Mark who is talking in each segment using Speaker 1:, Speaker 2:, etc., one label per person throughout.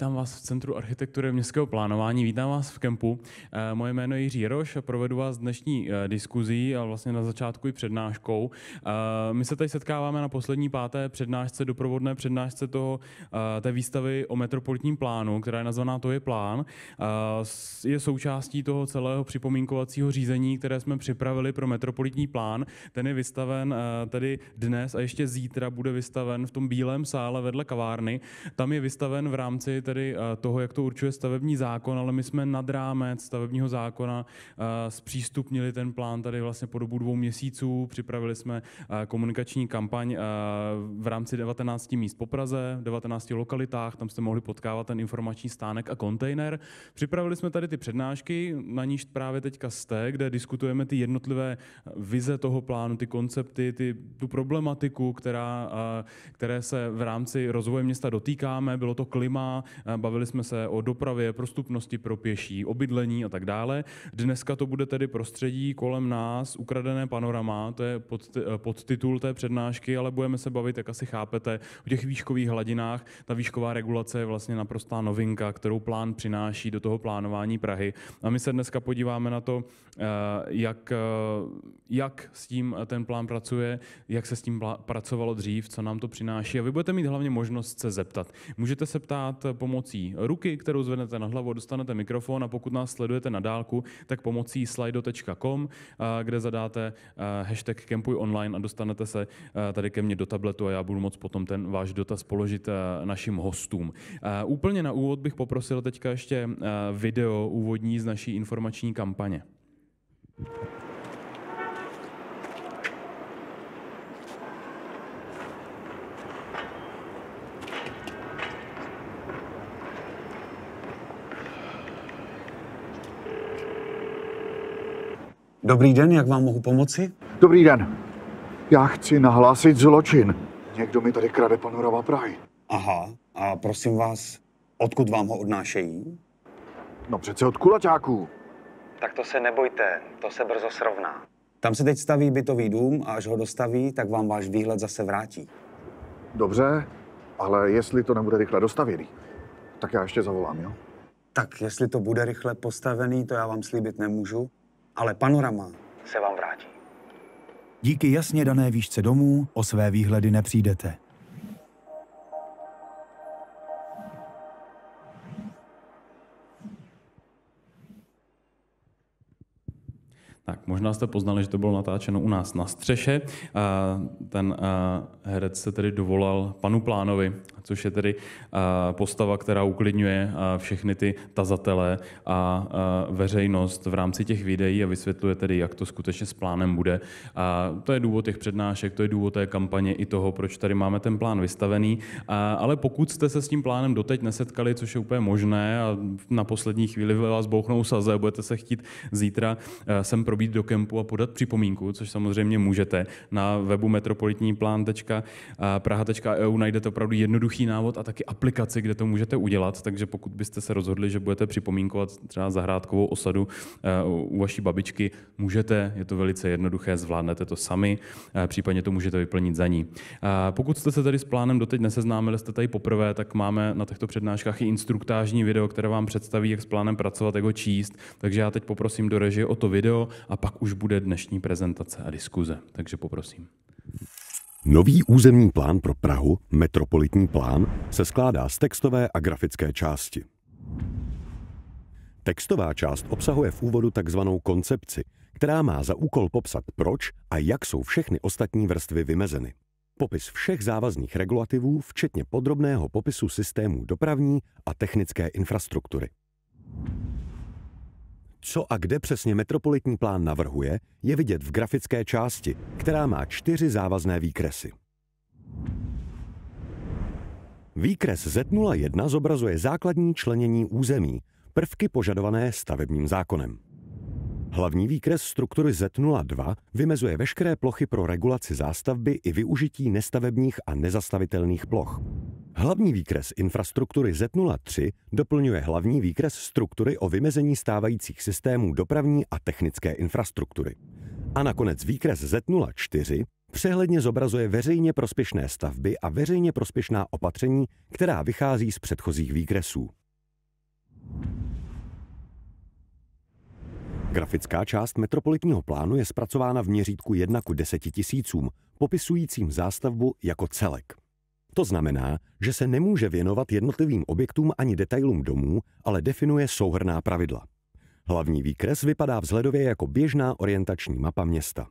Speaker 1: Vítám vás v Centru architektury a městského plánování, vítám vás v kempu. Eh, moje jméno je Jiří Roš a provedu vás dnešní eh, diskuzí a vlastně na začátku i přednáškou. Eh, my se tady setkáváme na poslední páté přednášce, doprovodné přednášce toho, té výstavy o metropolitním plánu, která je nazvaná To je plán. Je součástí toho celého připomínkovacího řízení, které jsme připravili pro metropolitní plán. Ten je vystaven tedy dnes a ještě zítra bude vystaven v tom bílém sále vedle kavárny. Tam je vystaven v rámci tedy eh, toho, jak to určuje stavební zákon, ale my jsme nad rámec stavebního zákona eh, zpřístupnili ten plán tady vlastně po dobu dvou měsíců. Připravili jsme eh, komunikační kampaň v rámci 19 míst po Praze, 19 lokalitách, tam jste mohli potkávat ten informační stánek a kontejner. Připravili jsme tady ty přednášky, na níž právě teďka jste, kde diskutujeme ty jednotlivé vize toho plánu, ty koncepty, ty, tu problematiku, která, které se v rámci rozvoje města dotýkáme. Bylo to klima, bavili jsme se o dopravě, prostupnosti pro pěší, obydlení a tak dále. Dneska to bude tedy prostředí kolem nás, ukradené panorama, to je pod, eh, podtitul té přednášky, ale budeme se bavit, jak asi chápete, o těch výškových hladinách. Ta výšková regulace je vlastně naprostá novinka, kterou plán přináší do toho plánování Prahy. A my se dneska podíváme na to, eh, jak, eh, jak s tím ten plán pracuje, jak se s tím pracovalo dřív, co nám to přináší. A vy budete mít hlavně možnost se zeptat. Můžete se ptát pomoci pomocí ruky, kterou zvednete na hlavu, dostanete mikrofon a pokud nás sledujete na dálku, tak pomocí slido.com, eh, kde zadáte eh, hashtag Campuj online a dostanete se eh, tady ke mně do tabletu a já budu moc potom ten váš dotaz položit našim hostům. Úplně na úvod bych poprosil teďka ještě video úvodní z naší informační kampaně.
Speaker 2: Dobrý den, jak vám mohu pomoci? Dobrý den. Já chci nahlásit zločin.
Speaker 3: Někdo mi tady krade panorama Prahy. Aha, a
Speaker 2: prosím vás, odkud vám ho odnášejí? No přece od kulaťáků. Tak to se nebojte, to se brzo srovná. Tam se teď staví bytový dům a až ho dostaví, tak vám váš výhled zase vrátí. Dobře, ale jestli to nebude rychle dostavěný, tak já ještě zavolám, jo? Tak jestli to bude rychle postavený, to já vám slíbit nemůžu, ale panorama se vám vrátí. Díky jasně dané výšce domů o své výhledy nepřijdete.
Speaker 1: možná jste poznali, že to bylo natáčeno u nás na střeše. Ten herec se tedy dovolal panu Plánovi, což je tedy postava, která uklidňuje všechny ty tazatele a veřejnost v rámci těch videí a vysvětluje tedy, jak to skutečně s plánem bude. A to je důvod těch přednášek, to je důvod té kampaně i toho, proč tady máme ten plán vystavený. Ale pokud jste se s tím plánem doteď nesetkali, což je úplně možné a na poslední chvíli vás bouchnou saze, budete se chtít zítra sem probít do kempu a podat připomínku, což samozřejmě můžete. Na webu metropolitníplán.praha.eu eh, e najdete opravdu jednoduchý návod a taky aplikaci, kde to můžete udělat, takže pokud byste se rozhodli, že budete připomínkovat třeba zahrádkovou osadu eh, u vaší babičky, můžete, je to velice jednoduché, zvládnete to sami, eh, případně to můžete vyplnit za ní. Pokud jste se tady s plánem doteď neseznámili, jste tady poprvé, tak máme na těchto přednáškách i instruktážní video, které vám představí, jak s plánem pracovat, jak ho číst. Takže já teď poprosím do režie o to video a pak už bude dnešní prezentace a diskuze, takže poprosím.
Speaker 2: Nový územní plán pro Prahu, metropolitní plán, se skládá z textové a grafické části. Textová část obsahuje v úvodu takzvanou koncepci, která má za úkol popsat proč a jak jsou všechny ostatní vrstvy vymezeny. Popis všech závazných regulativů, včetně podrobného popisu systémů dopravní a technické infrastruktury. Co a kde přesně metropolitní plán navrhuje, je vidět v grafické části, která má čtyři závazné výkresy. Výkres Z01 zobrazuje základní členění území, prvky požadované stavebním zákonem. Hlavní výkres struktury Z02 vymezuje veškeré plochy pro regulaci zástavby i využití nestavebních a nezastavitelných ploch. Hlavní výkres infrastruktury Z03 doplňuje hlavní výkres struktury o vymezení stávajících systémů dopravní a technické infrastruktury. A nakonec výkres Z04 přehledně zobrazuje veřejně prospěšné stavby a veřejně prospěšná opatření, která vychází z předchozích výkresů. Grafická část metropolitního plánu je zpracována v měřítku 1 k 10 tisícům, popisujícím zástavbu jako celek. To znamená, že se nemůže věnovat jednotlivým objektům ani detailům domů, ale definuje souhrná pravidla. Hlavní výkres vypadá vzhledově jako běžná orientační mapa města.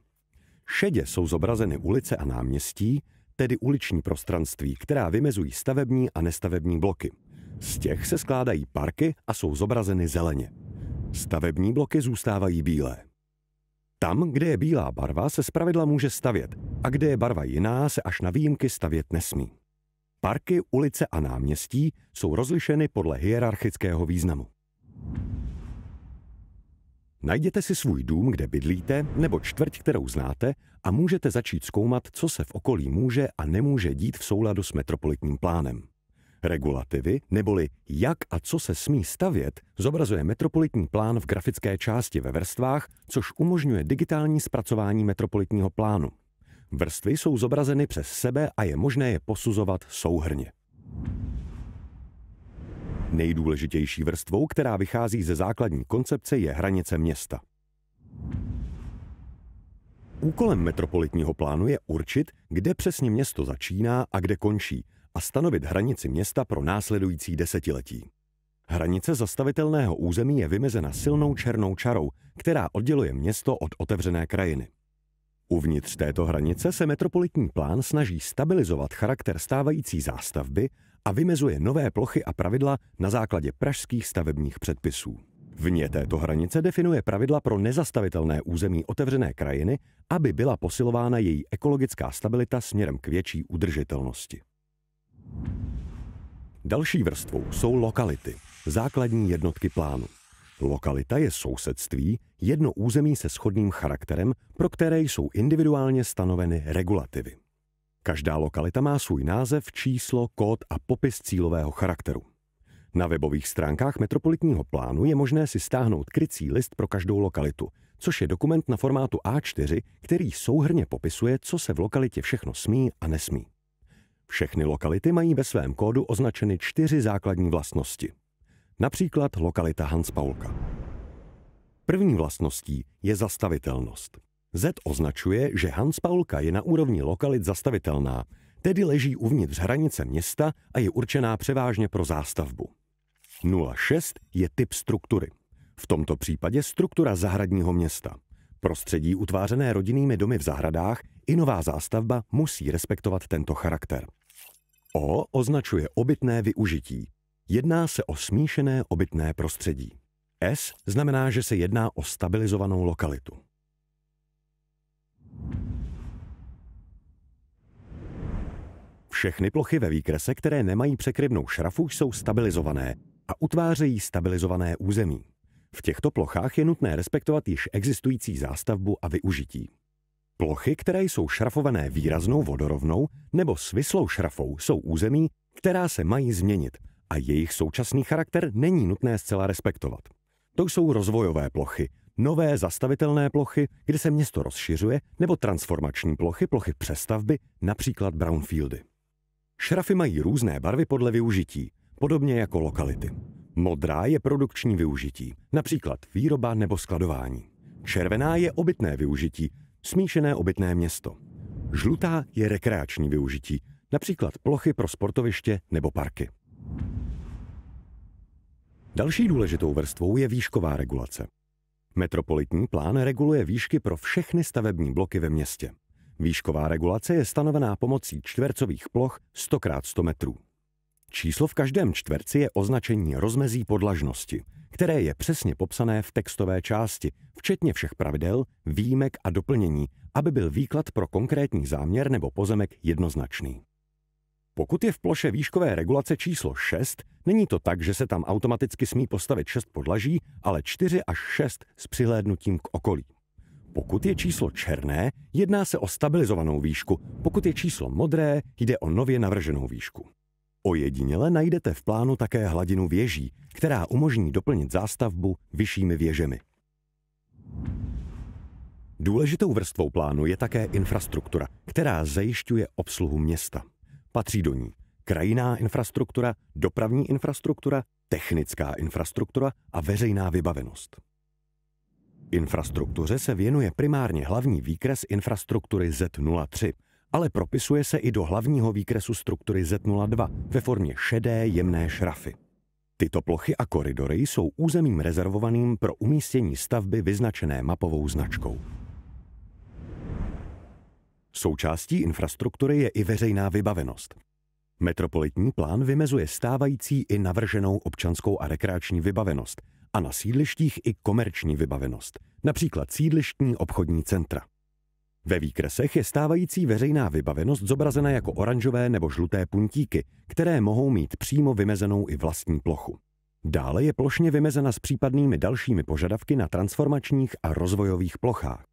Speaker 2: Šedě jsou zobrazeny ulice a náměstí, tedy uliční prostranství, která vymezují stavební a nestavební bloky. Z těch se skládají parky a jsou zobrazeny zeleně. Stavební bloky zůstávají bílé. Tam, kde je bílá barva, se zpravidla může stavět a kde je barva jiná, se až na výjimky stavět nesmí. Parky, ulice a náměstí jsou rozlišeny podle hierarchického významu. Najděte si svůj dům, kde bydlíte, nebo čtvrť, kterou znáte, a můžete začít zkoumat, co se v okolí může a nemůže dít v souladu s metropolitním plánem. Regulativy, neboli jak a co se smí stavět, zobrazuje metropolitní plán v grafické části ve vrstvách, což umožňuje digitální zpracování metropolitního plánu. Vrstvy jsou zobrazeny přes sebe a je možné je posuzovat souhrně. Nejdůležitější vrstvou, která vychází ze základní koncepce, je hranice města. Úkolem metropolitního plánu je určit, kde přesně město začíná a kde končí a stanovit hranici města pro následující desetiletí. Hranice zastavitelného území je vymezena silnou černou čarou, která odděluje město od otevřené krajiny. Uvnitř této hranice se metropolitní plán snaží stabilizovat charakter stávající zástavby a vymezuje nové plochy a pravidla na základě pražských stavebních předpisů. Vně této hranice definuje pravidla pro nezastavitelné území otevřené krajiny, aby byla posilována její ekologická stabilita směrem k větší udržitelnosti. Další vrstvou jsou lokality, základní jednotky plánu. Lokalita je sousedství, jedno území se shodným charakterem, pro které jsou individuálně stanoveny regulativy. Každá lokalita má svůj název, číslo, kód a popis cílového charakteru. Na webových stránkách metropolitního plánu je možné si stáhnout krycí list pro každou lokalitu, což je dokument na formátu A4, který souhrně popisuje, co se v lokalitě všechno smí a nesmí. Všechny lokality mají ve svém kódu označeny čtyři základní vlastnosti. Například lokalita Hans Paulka. První vlastností je zastavitelnost. Z označuje, že Hans Paulka je na úrovni lokalit zastavitelná, tedy leží uvnitř hranice města a je určená převážně pro zástavbu. 06 je typ struktury. V tomto případě struktura zahradního města. Prostředí utvářené rodinnými domy v zahradách i nová zástavba musí respektovat tento charakter. O označuje obytné využití, Jedná se o smíšené obytné prostředí. S znamená, že se jedná o stabilizovanou lokalitu. Všechny plochy ve výkrese, které nemají překryvnou šrafu, jsou stabilizované a utvářejí stabilizované území. V těchto plochách je nutné respektovat již existující zástavbu a využití. Plochy, které jsou šrafované výraznou vodorovnou nebo svislou šrafou, jsou území, která se mají změnit – a jejich současný charakter není nutné zcela respektovat. To jsou rozvojové plochy, nové zastavitelné plochy, kde se město rozšiřuje, nebo transformační plochy, plochy přestavby, například brownfieldy. Šrafy mají různé barvy podle využití, podobně jako lokality. Modrá je produkční využití, například výroba nebo skladování. Červená je obytné využití, smíšené obytné město. Žlutá je rekreační využití, například plochy pro sportoviště nebo parky. Další důležitou vrstvou je výšková regulace. Metropolitní plán reguluje výšky pro všechny stavební bloky ve městě. Výšková regulace je stanovená pomocí čtvercových ploch 100 x 100 metrů. Číslo v každém čtverci je označení rozmezí podlažnosti, které je přesně popsané v textové části, včetně všech pravidel, výjimek a doplnění, aby byl výklad pro konkrétní záměr nebo pozemek jednoznačný. Pokud je v ploše výškové regulace číslo 6, není to tak, že se tam automaticky smí postavit 6 podlaží, ale 4 až 6 s přihlédnutím k okolí. Pokud je číslo černé, jedná se o stabilizovanou výšku, pokud je číslo modré, jde o nově navrženou výšku. Ojediněle najdete v plánu také hladinu věží, která umožní doplnit zástavbu vyššími věžemi. Důležitou vrstvou plánu je také infrastruktura, která zajišťuje obsluhu města. Patří do ní krajiná, infrastruktura, dopravní infrastruktura, technická infrastruktura a veřejná vybavenost. Infrastruktuře se věnuje primárně hlavní výkres infrastruktury Z03, ale propisuje se i do hlavního výkresu struktury Z02 ve formě šedé jemné šrafy. Tyto plochy a koridory jsou územím rezervovaným pro umístění stavby vyznačené mapovou značkou. Součástí infrastruktury je i veřejná vybavenost. Metropolitní plán vymezuje stávající i navrženou občanskou a rekreační vybavenost a na sídlištích i komerční vybavenost, například sídlištní obchodní centra. Ve výkresech je stávající veřejná vybavenost zobrazena jako oranžové nebo žluté puntíky, které mohou mít přímo vymezenou i vlastní plochu. Dále je plošně vymezena s případnými dalšími požadavky na transformačních a rozvojových plochách.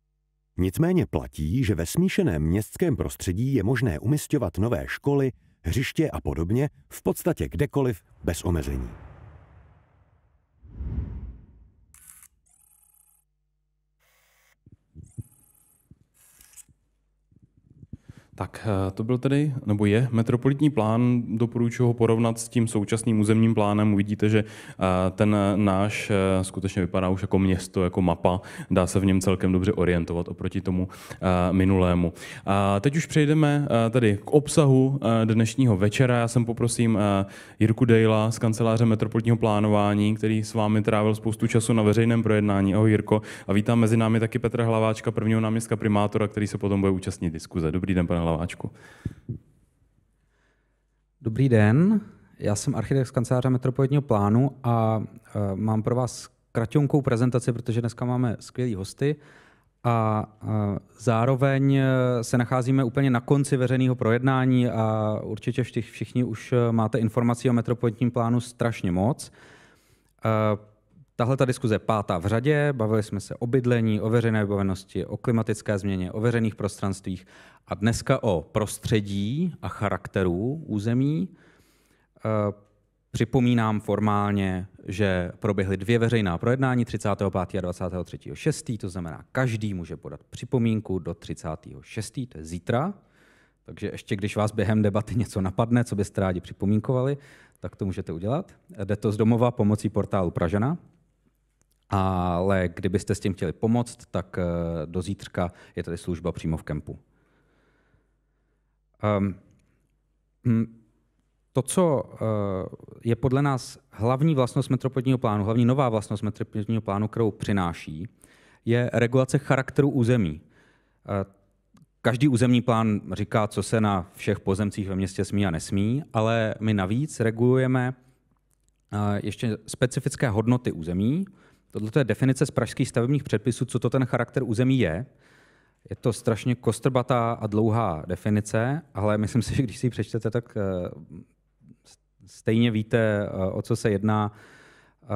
Speaker 2: Nicméně platí, že ve smíšeném městském prostředí je možné umistovat nové školy, hřiště a podobně v podstatě kdekoliv bez omezení.
Speaker 1: Tak eh, to byl tedy, nebo je, metropolitní plán, doporučuji ho porovnat s tím současným územním plánem. Uvidíte, že eh, ten náš eh, skutečně vypadá už jako město, jako mapa, dá se v něm celkem dobře orientovat oproti tomu minulému. A teď už přejdeme tady k obsahu dnešního večera. Já jsem poprosím Jirku Dejla z kanceláře metropolitního plánování, který s vámi trávil spoustu času na veřejném projednání. Ahoj Jirko. A vítám mezi námi taky Petra Hlaváčka, prvního náměstka primátora, který se potom bude účastnit diskuze. Dobrý den, pane laváčku.
Speaker 4: Dobrý den, já jsem architekt z kanceláře Metropolitního plánu a e, mám pro vás kratonkou prezentaci, protože dneska máme skvělý hosty a e, zároveň e, se nacházíme úplně na konci veřejného projednání a určitě všichni už máte informací o metropolitním plánu strašně moc. Tahle ta diskuze pátá v řadě, bavili jsme se o bydlení, o veřejné vybavenosti, o klimatické změně, o veřejných prostranstvích a dneska o prostředí a charakteru území. E, připomínám formálně, že proběhly dvě veřejná projednání 35. a 6. to znamená, každý může podat připomínku do 6. to je zítra. Takže ještě když vás během debaty něco napadne, co byste rádi připomínkovali, tak to můžete udělat. Jde to z domova pomocí portálu Pražana. Ale kdybyste s tím chtěli pomoct, tak eh, do zítřka je tady služba přímo v kempu. Ehm, hm, to, co eh, je podle nás hlavní vlastnost metropolitního plánu, hlavní nová vlastnost metropolitního plánu, kterou přináší, je regulace charakteru území. Eh, každý územní plán říká, co se na všech pozemcích ve městě smí a nesmí, ale my navíc regulujeme ještě specifické hodnoty území, Tohle je definice z pražských stavebních předpisů, co to ten charakter území je. Je to strašně kostrbatá a dlouhá definice, ale myslím si, že když si ji přečtete, tak eh, stejně víte, eh, o co se jedná. Eh,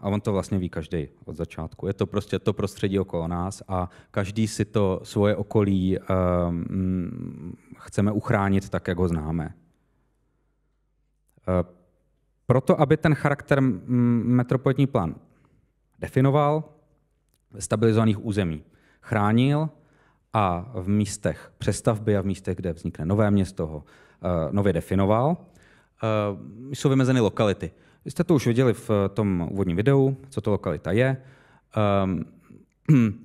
Speaker 4: a on to vlastně ví každý od začátku. Je to prostě to prostředí okolo nás a každý si to svoje okolí mm, chceme uchránit tak, jak ho známe. Proto, aby ten charakter mm, metropolitní plán definoval ve stabilizovaných území, chránil a v místech přestavby a v místech, kde vznikne nové město, ho eh, nově definoval. Eh, jsou vymezeny lokality. Vy jste to už viděli v eh, tom úvodním videu, co to lokalita je. Ehm,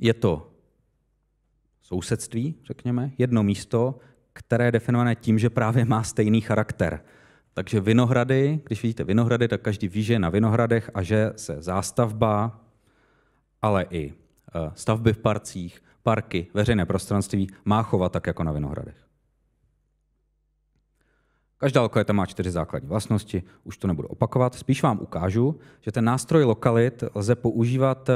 Speaker 4: je to sousedství, řekněme, jedno místo, které je definované tím, že právě má stejný charakter – takže vinohrady, když vidíte vinohrady, tak každý ví, že je na vinohradech a že se zástavba, ale i eh, stavby v parcích, parky, veřejné prostranství má chovat tak jako na vinohradech. Každá lokalita má čtyři základní vlastnosti, už to nebudu opakovat. Spíš vám ukážu, že ten nástroj lokalit lze používat eh,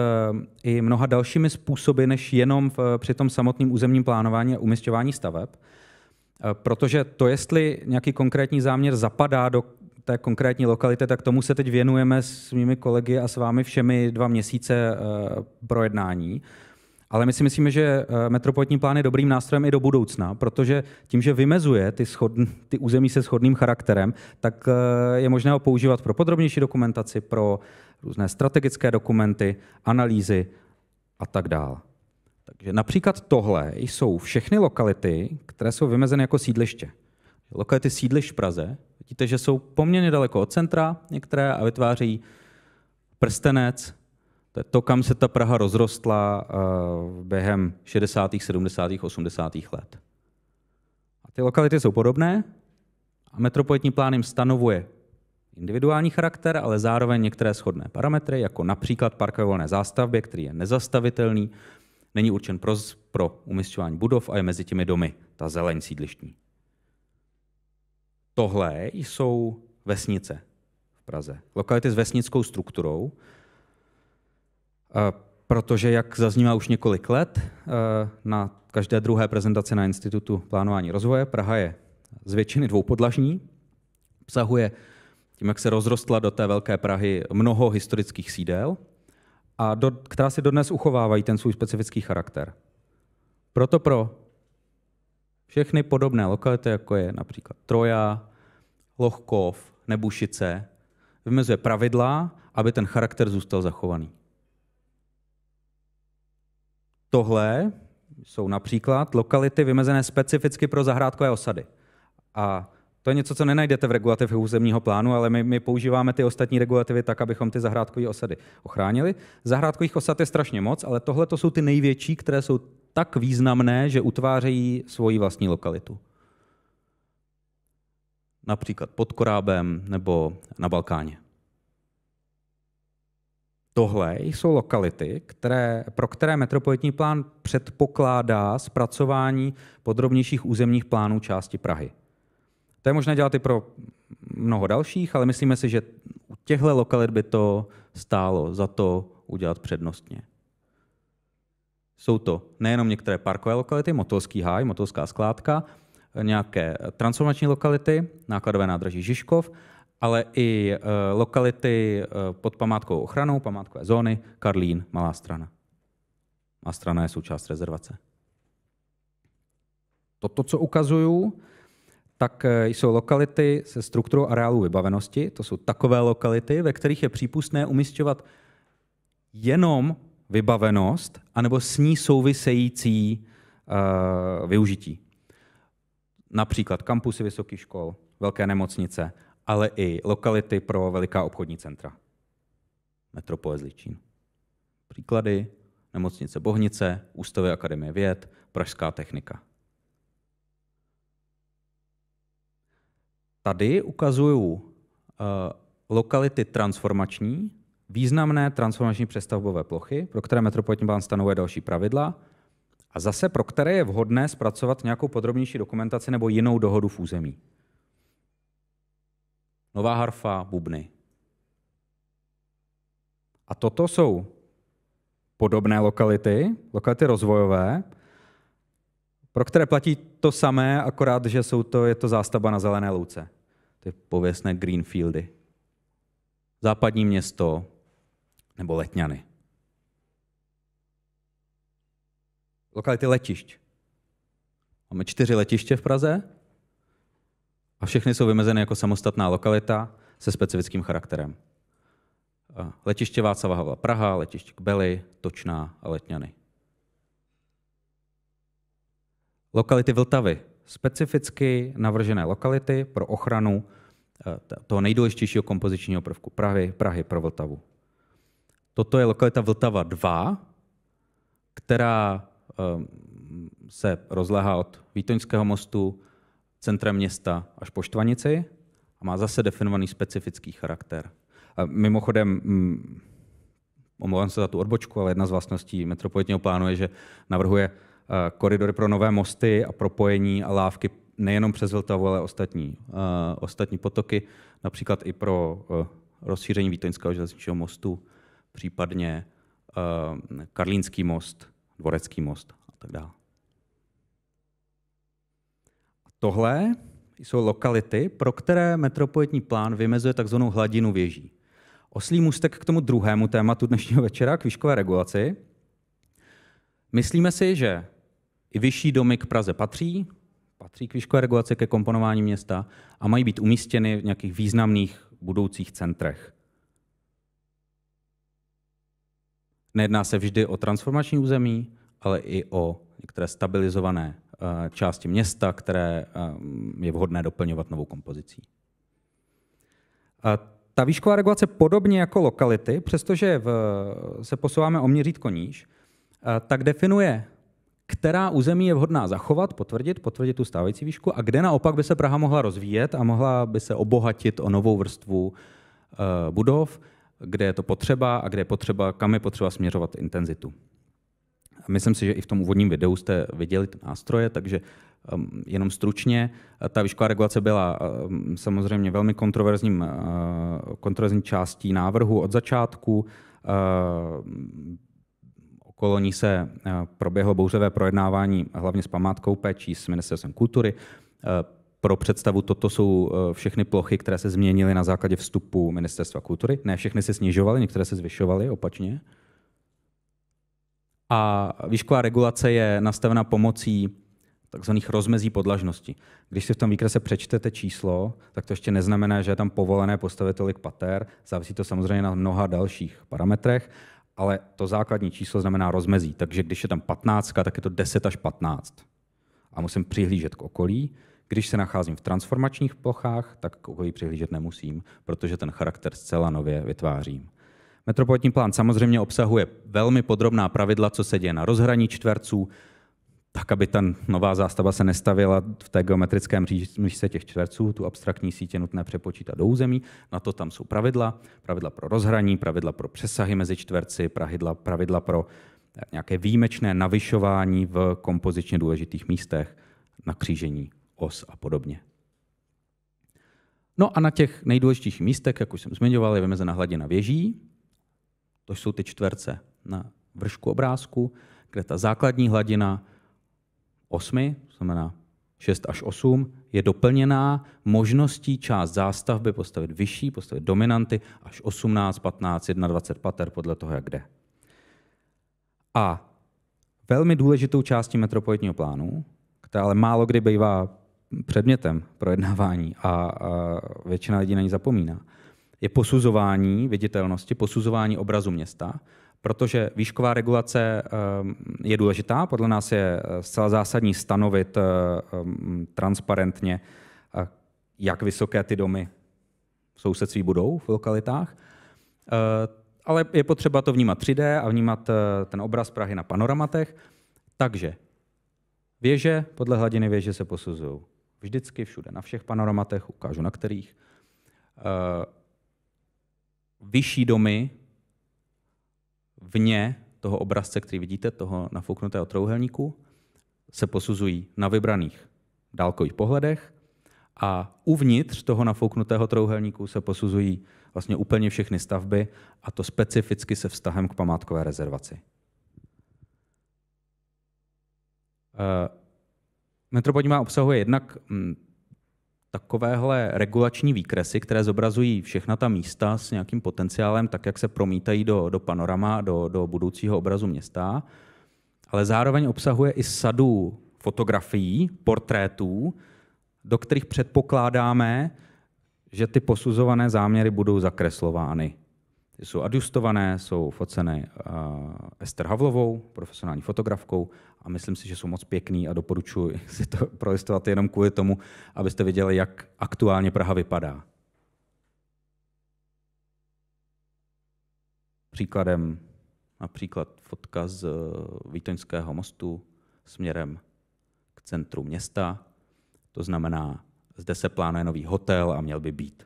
Speaker 4: i mnoha dalšími způsoby, než jenom v, při tom samotném územním plánování a umistování staveb. Eh, protože to, jestli nějaký konkrétní záměr zapadá do té konkrétní lokality, tak tomu se teď věnujeme s mými kolegy a s vámi všemi dva měsíce eh, projednání. Ale my si myslíme, že eh, metropolitní plán je dobrým nástrojem i do budoucna, protože tím, že vymezuje ty, schod, ty území se shodným charakterem, tak je možné ho používat pro podrobnější dokumentaci, pro různé strategické dokumenty, analýzy a tak dále. Takže například tohle jsou všechny lokality, které jsou vymezeny jako sídliště. Lokality sídlišť v Praze, vidíte, že jsou poměrně daleko od centra některé a vytváří prstenec, to je to, kam se ta Praha rozrostla eh, během 60., 70., 80. let. A ty lokality jsou podobné a metropolitní plán jim stanovuje individuální charakter, ale zároveň některé shodné parametry, jako například parkové volné zástavbě, který je nezastavitelný, Není určen pro, pro umistování budov a je mezi těmi domy, ta zeleň sídlištní. Tohle jsou vesnice v Praze. Lokality s vesnickou strukturou, eh, protože, jak zaznívá už několik let, eh, na každé druhé prezentaci na Institutu plánování rozvoje Praha je z většiny dvoupodlažní, obsahuje tím, jak se rozrostla do té velké Prahy mnoho historických sídel – a do, která si dodnes uchovávají ten svůj specifický charakter. Proto pro všechny podobné lokality, jako je například Troja, Lochkov, Nebušice, vymezuje pravidla, aby ten charakter zůstal zachovaný. Tohle jsou například lokality vymezené specificky pro zahrádkové osady. A to je něco, co nenajdete v regulativě územního plánu, ale my, my používáme ty ostatní regulativy tak, abychom ty zahrádkové osady ochránili. Zahrádkových osad je strašně moc, ale tohle to jsou ty největší, které jsou tak významné, že utvářejí svoji vlastní lokalitu. Například pod Korábem nebo na Balkáně. Tohle jsou lokality, které, pro které metropolitní plán předpokládá zpracování podrobnějších územních plánů části Prahy. To je možné dělat i pro mnoho dalších, ale myslíme si, že u těchto lokalit by to stálo za to udělat přednostně. Jsou to nejenom některé parkové lokality, motolský háj, motolská skládka, nějaké transformační lokality, nákladové nádraží Žižkov, ale i eh, lokality eh, pod památkovou ochranou, památkové zóny, Karlín, Malá strana. Malá strana je součást rezervace. Toto, co ukazuju, tak eh, jsou lokality se strukturou areálu vybavenosti. To jsou takové lokality, ve kterých je přípustné umistovat jenom vybavenost anebo s ní související uh, využití. Například kampusy vysokých škol, velké nemocnice, ale i lokality pro veliká obchodní centra. Metropole Zličín. Příklady nemocnice Bohnice, Ústavy Akademie věd, Pražská technika. Tady ukazuju uh, lokality transformační, významné transformační přestavbové plochy, pro které metropolitní plán stanovuje další pravidla a zase pro které je vhodné zpracovat nějakou podrobnější dokumentaci nebo jinou dohodu v území. Nová harfa, bubny. A toto jsou podobné lokality, lokality rozvojové, pro které platí to samé, akorát, že jsou to, je to zástava na zelené louce. Ty pověstné Greenfieldy. Západní město nebo Letňany. Lokality letišť. Máme čtyři letiště v Praze a všechny jsou vymezeny jako samostatná lokalita se specifickým charakterem. Letiště Václava Havla Praha, letiště Kbely, Točná a Letňany. Lokality Vltavy. Specificky navržené lokality pro ochranu eh, toho nejdůležitějšího kompozičního prvku Prahy, Prahy pro Vltavu. Toto je lokalita Vltava 2, která eh, se rozléhá od Vítoňského mostu, centrem města až po Štvanici a má zase definovaný specifický charakter. A mimochodem, mm, omlouvám se za tu odbočku, ale jedna z vlastností metropolitního plánu je, že navrhuje Eh, koridory pro nové mosty a propojení a lávky nejenom přes Vltavu, ale ostatní, eh, ostatní potoky, například i pro eh, rozšíření Vítoňského železničního mostu, případně Karlínský most, Dvorecký most a tak dále. Tohle jsou lokality, pro které metropolitní plán vymezuje takzvanou hladinu věží. Oslý můstek k tomu druhému tématu dnešního večera, k výškové regulaci. Myslíme si, že i vyšší domy k Praze patří, patří k výškové regulace ke komponování města a mají být umístěny v nějakých významných budoucích centrech. Nejedná se vždy o transformační území, ale i o některé stabilizované eh, části města, které eh, je vhodné doplňovat novou kompozicí. A eh, ta výšková regulace podobně jako lokality, přestože v, se posouváme o měřítko níž, tak definuje která území je vhodná zachovat, potvrdit, potvrdit tu stávající výšku a kde naopak by se Praha mohla rozvíjet a mohla by se obohatit o novou vrstvu eh, budov, kde je to potřeba a kde je potřeba, kam je potřeba směřovat intenzitu. Myslím si, že i v tom úvodním videu jste viděli ty nástroje, takže ehm, jenom stručně. Ta výšková regulace byla ehm, samozřejmě velmi kontroverzním, eh, kontroverzní částí návrhu od začátku. Ehm, Okolo ní se eh, proběhlo bouřlivé projednávání hlavně s památkou péčí, s ministerstvem kultury. Eh, pro představu, toto jsou eh, všechny plochy, které se změnily na základě vstupu ministerstva kultury. Ne všechny se snižovaly, některé se zvyšovaly, opačně. A výšková regulace je nastavena pomocí takzvaných rozmezí podlažnosti. Když si v tom výkrese přečtete číslo, tak to ještě neznamená, že je tam povolené postavit tolik pater, závisí to samozřejmě na mnoha dalších parametrech, ale to základní číslo znamená rozmezí. Takže když je tam 15, tak je to 10 až 15. A musím přihlížet k okolí. Když se nacházím v transformačních plochách, tak k okolí přihlížet nemusím, protože ten charakter zcela nově vytvářím. Metropolitní plán samozřejmě obsahuje velmi podrobná pravidla, co se děje na rozhraní čtverců, tak, aby ta nová zástava se nestavila v té geometrickém mřížce těch čtverců, tu abstraktní sítě nutné přepočítat do území. Na to tam jsou pravidla, pravidla pro rozhraní, pravidla pro přesahy mezi čtverci, pravidla, pravidla pro eh, nějaké výjimečné navyšování v kompozičně důležitých místech, na křížení os a podobně. No a na těch nejdůležitějších místech, jak už jsem zmiňoval, je vymezena hladina věží, to jsou ty čtverce na vršku obrázku, kde ta základní hladina osmi, to znamená 6 až 8, je doplněná možností část zástavby postavit vyšší, postavit dominanty až 18, 15, 21 pater podle toho, jak jde. A velmi důležitou částí metropolitního plánu, která ale málo kdy bývá předmětem projednávání a, a většina lidí na ní zapomíná, je posuzování viditelnosti, posuzování obrazu města, protože výšková regulace ehm, je důležitá. Podle nás je eh, zcela zásadní stanovit eh, ehm, transparentně, eh, jak vysoké ty domy v sousedství budou v lokalitách. Ale je potřeba to vnímat 3D a vnímat ten obraz Prahy na panoramatech. Takže věže podle hladiny věže se posuzují vždycky, všude, na všech panoramatech, ukážu na kterých. Vyšší domy vně toho obrazce, který vidíte, toho nafouknutého trouhelníku, se posuzují na vybraných dálkových pohledech a uvnitř toho nafouknutého trouhelníku se posuzují vlastně úplně všechny stavby a to specificky se vztahem k památkové rezervaci. Eh, má obsahuje jednak mm, takovéhle regulační výkresy, které zobrazují všechna ta místa s nějakým potenciálem, tak jak se promítají do, do panorama, do, do budoucího obrazu města, ale zároveň obsahuje i sadu fotografií, portrétů, do kterých předpokládáme, že ty posuzované záměry budou zakreslovány. jsou adjustované, jsou focené uh, Ester Havlovou, profesionální fotografkou, a myslím si, že jsou moc pěkný a doporučuji si to prolistovat jenom kvůli tomu, abyste viděli, jak aktuálně Praha vypadá. Příkladem například fotka z eh, Vítoňského mostu směrem k centru města. To znamená, zde se plánuje nový hotel a měl by být,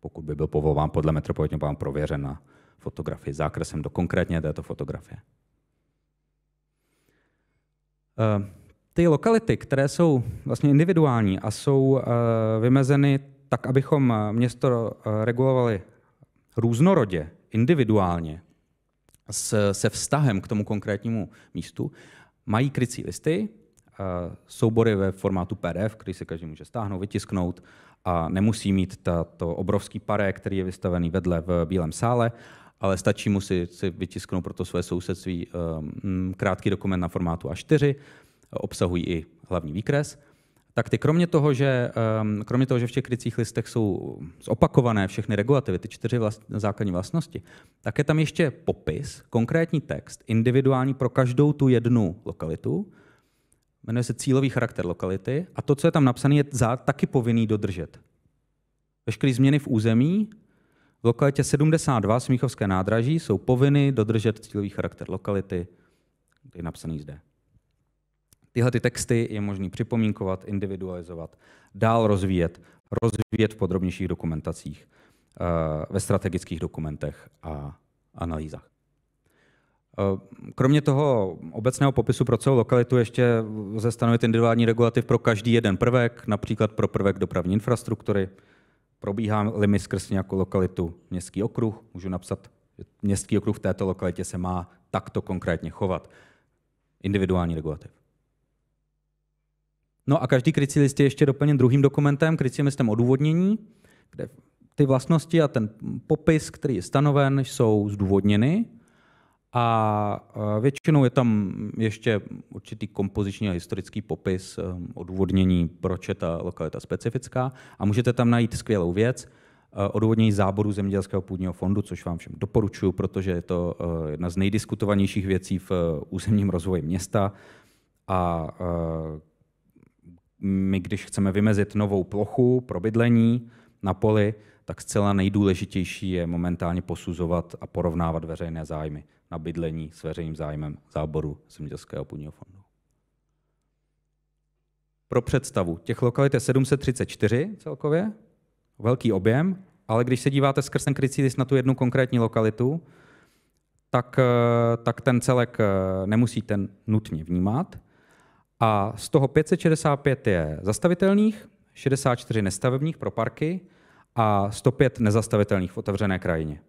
Speaker 4: pokud by byl povolán podle metropolitního plánu prověřen na fotografii, zákresem do konkrétně této fotografie. Eh, ty lokality, které jsou vlastně individuální a jsou eh, vymezeny tak, abychom eh, město regulovali různorodě, individuálně, s, se vztahem k tomu konkrétnímu místu, mají krycí listy, soubory ve formátu PDF, který se každý může stáhnout, vytisknout a nemusí mít to obrovský paré, který je vystavený vedle v Bílém sále, ale stačí mu si, si vytisknout pro to své sousedství um, krátký dokument na formátu A4, obsahují i hlavní výkres. Tak ty kromě toho, že, um, kromě toho, že v těch krycích listech jsou zopakované všechny regulativy, ty čtyři vlast, základní vlastnosti, tak je tam ještě popis, konkrétní text, individuální pro každou tu jednu lokalitu, jmenuje se cílový charakter lokality a to, co je tam napsané, je za, taky povinný dodržet. Veškeré změny v území v lokalitě 72 Smíchovské nádraží jsou povinny dodržet cílový charakter lokality, je napsaný zde. Tyhle ty texty je možné připomínkovat, individualizovat, dál rozvíjet, rozvíjet v podrobnějších dokumentacích, eh, ve strategických dokumentech a analýzách. Eh, kromě toho obecného popisu pro celou lokalitu ještě lze stanovit individuální regulativ pro každý jeden prvek, například pro prvek dopravní infrastruktury, Probíhá-li mi skrz nějakou lokalitu městský okruh, můžu napsat, že městský okruh v této lokalitě se má takto konkrétně chovat. Individuální regulativ. No a každý krycí list je ještě doplněn druhým dokumentem, krycím listem odůvodnění, kde ty vlastnosti a ten popis, který je stanoven, jsou zdůvodněny a e, většinou je tam ještě určitý kompoziční a historický popis, e, odůvodnění, proč je ta lokalita specifická. A můžete tam najít skvělou věc, e, odůvodnění záboru Zemědělského půdního fondu, což vám všem doporučuji, protože je to jedna z nejdiskutovanějších věcí v územním rozvoji města. A my, když chceme vymezit novou plochu pro bydlení na poli, tak zcela nejdůležitější je momentálně posuzovat a porovnávat veřejné zájmy na bydlení s veřejným zájmem záboru zemědělského půdního fondu. Pro představu, těch lokalit je 734 celkově, velký objem, ale když se díváte skrz ten krycí list na tu jednu konkrétní lokalitu, tak, eh, tak ten celek eh, nemusíte nutně vnímat. A z toho 565 je zastavitelných, 64 nestavebních pro parky a 105 nezastavitelných v otevřené krajině.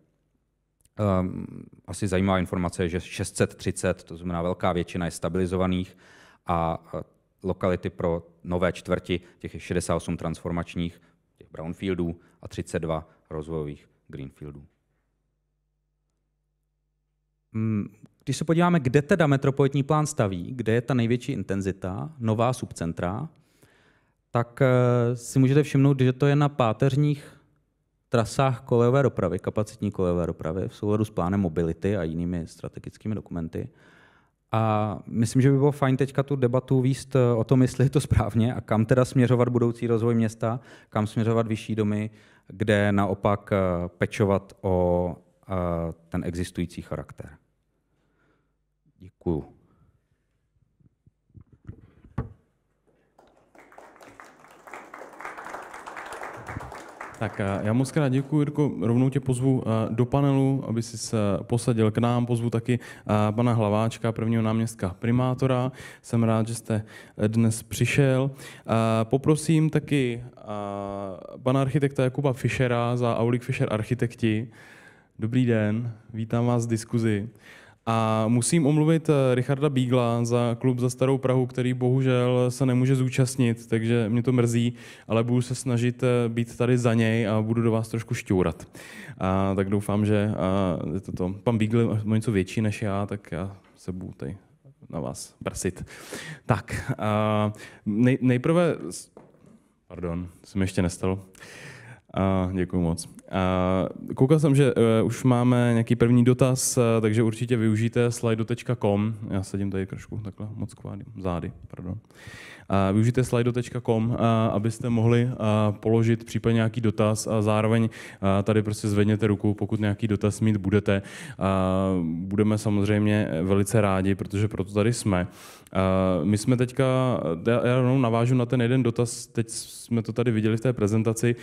Speaker 4: Ehm, asi zajímavá informace je, že 630, to znamená velká většina je stabilizovaných a e, lokality pro nové čtvrti, těch je 68 transformačních, těch brownfieldů a 32 rozvojových greenfieldů. Hmm, když se podíváme, kde teda metropolitní plán staví, kde je ta největší intenzita, nová subcentra, tak e, si můžete všimnout, že to je na páteřních trasách kolejové dopravy, kapacitní kolejové dopravy v souladu s plánem mobility a jinými strategickými dokumenty. A myslím, že by bylo fajn teďka tu debatu výst eh, o tom, jestli je to správně a kam teda směřovat budoucí rozvoj města, kam směřovat vyšší domy, kde naopak eh, pečovat o eh, ten existující charakter. Děkuju.
Speaker 1: Tak eh, já moc krát děkuji, Jirko. Rovnou tě pozvu eh, do panelu, aby si se posadil k nám. Pozvu taky eh, pana Hlaváčka, prvního náměstka primátora. Jsem rád, že jste dnes přišel. Poprosím taky pana architekta Jakuba Fischera za Aulik Fischer Architekti. Dobrý den, vítám vás v diskuzi. A musím omluvit eh, Richarda Bígla za klub za Starou Prahu, který bohužel se nemůže zúčastnit, takže mě to mrzí, ale budu se snažit eh, být tady za něj a budu do vás trošku šťourat. A, tak doufám, že a, to, to, pan Bígl je něco větší než já, tak já se budu tady na vás prsit. Tak, a, nej, nejprve... Pardon, jsem ještě nestal děkuji moc. A, koukal jsem, že uh, už máme nějaký první dotaz, uh, takže určitě využijte slido.com. Já sedím tady trošku takhle moc kvády, zády, pardon. A, využijte slido.com, e, abyste mohli položit případně nějaký dotaz a zároveň tady prostě zvedněte ruku, pokud nějaký dotaz mít budete. A, budeme samozřejmě velice rádi, protože proto tady jsme. My jsme teďka, já rovnou navážu na ten jeden dotaz, teď jsme to tady viděli v té prezentaci.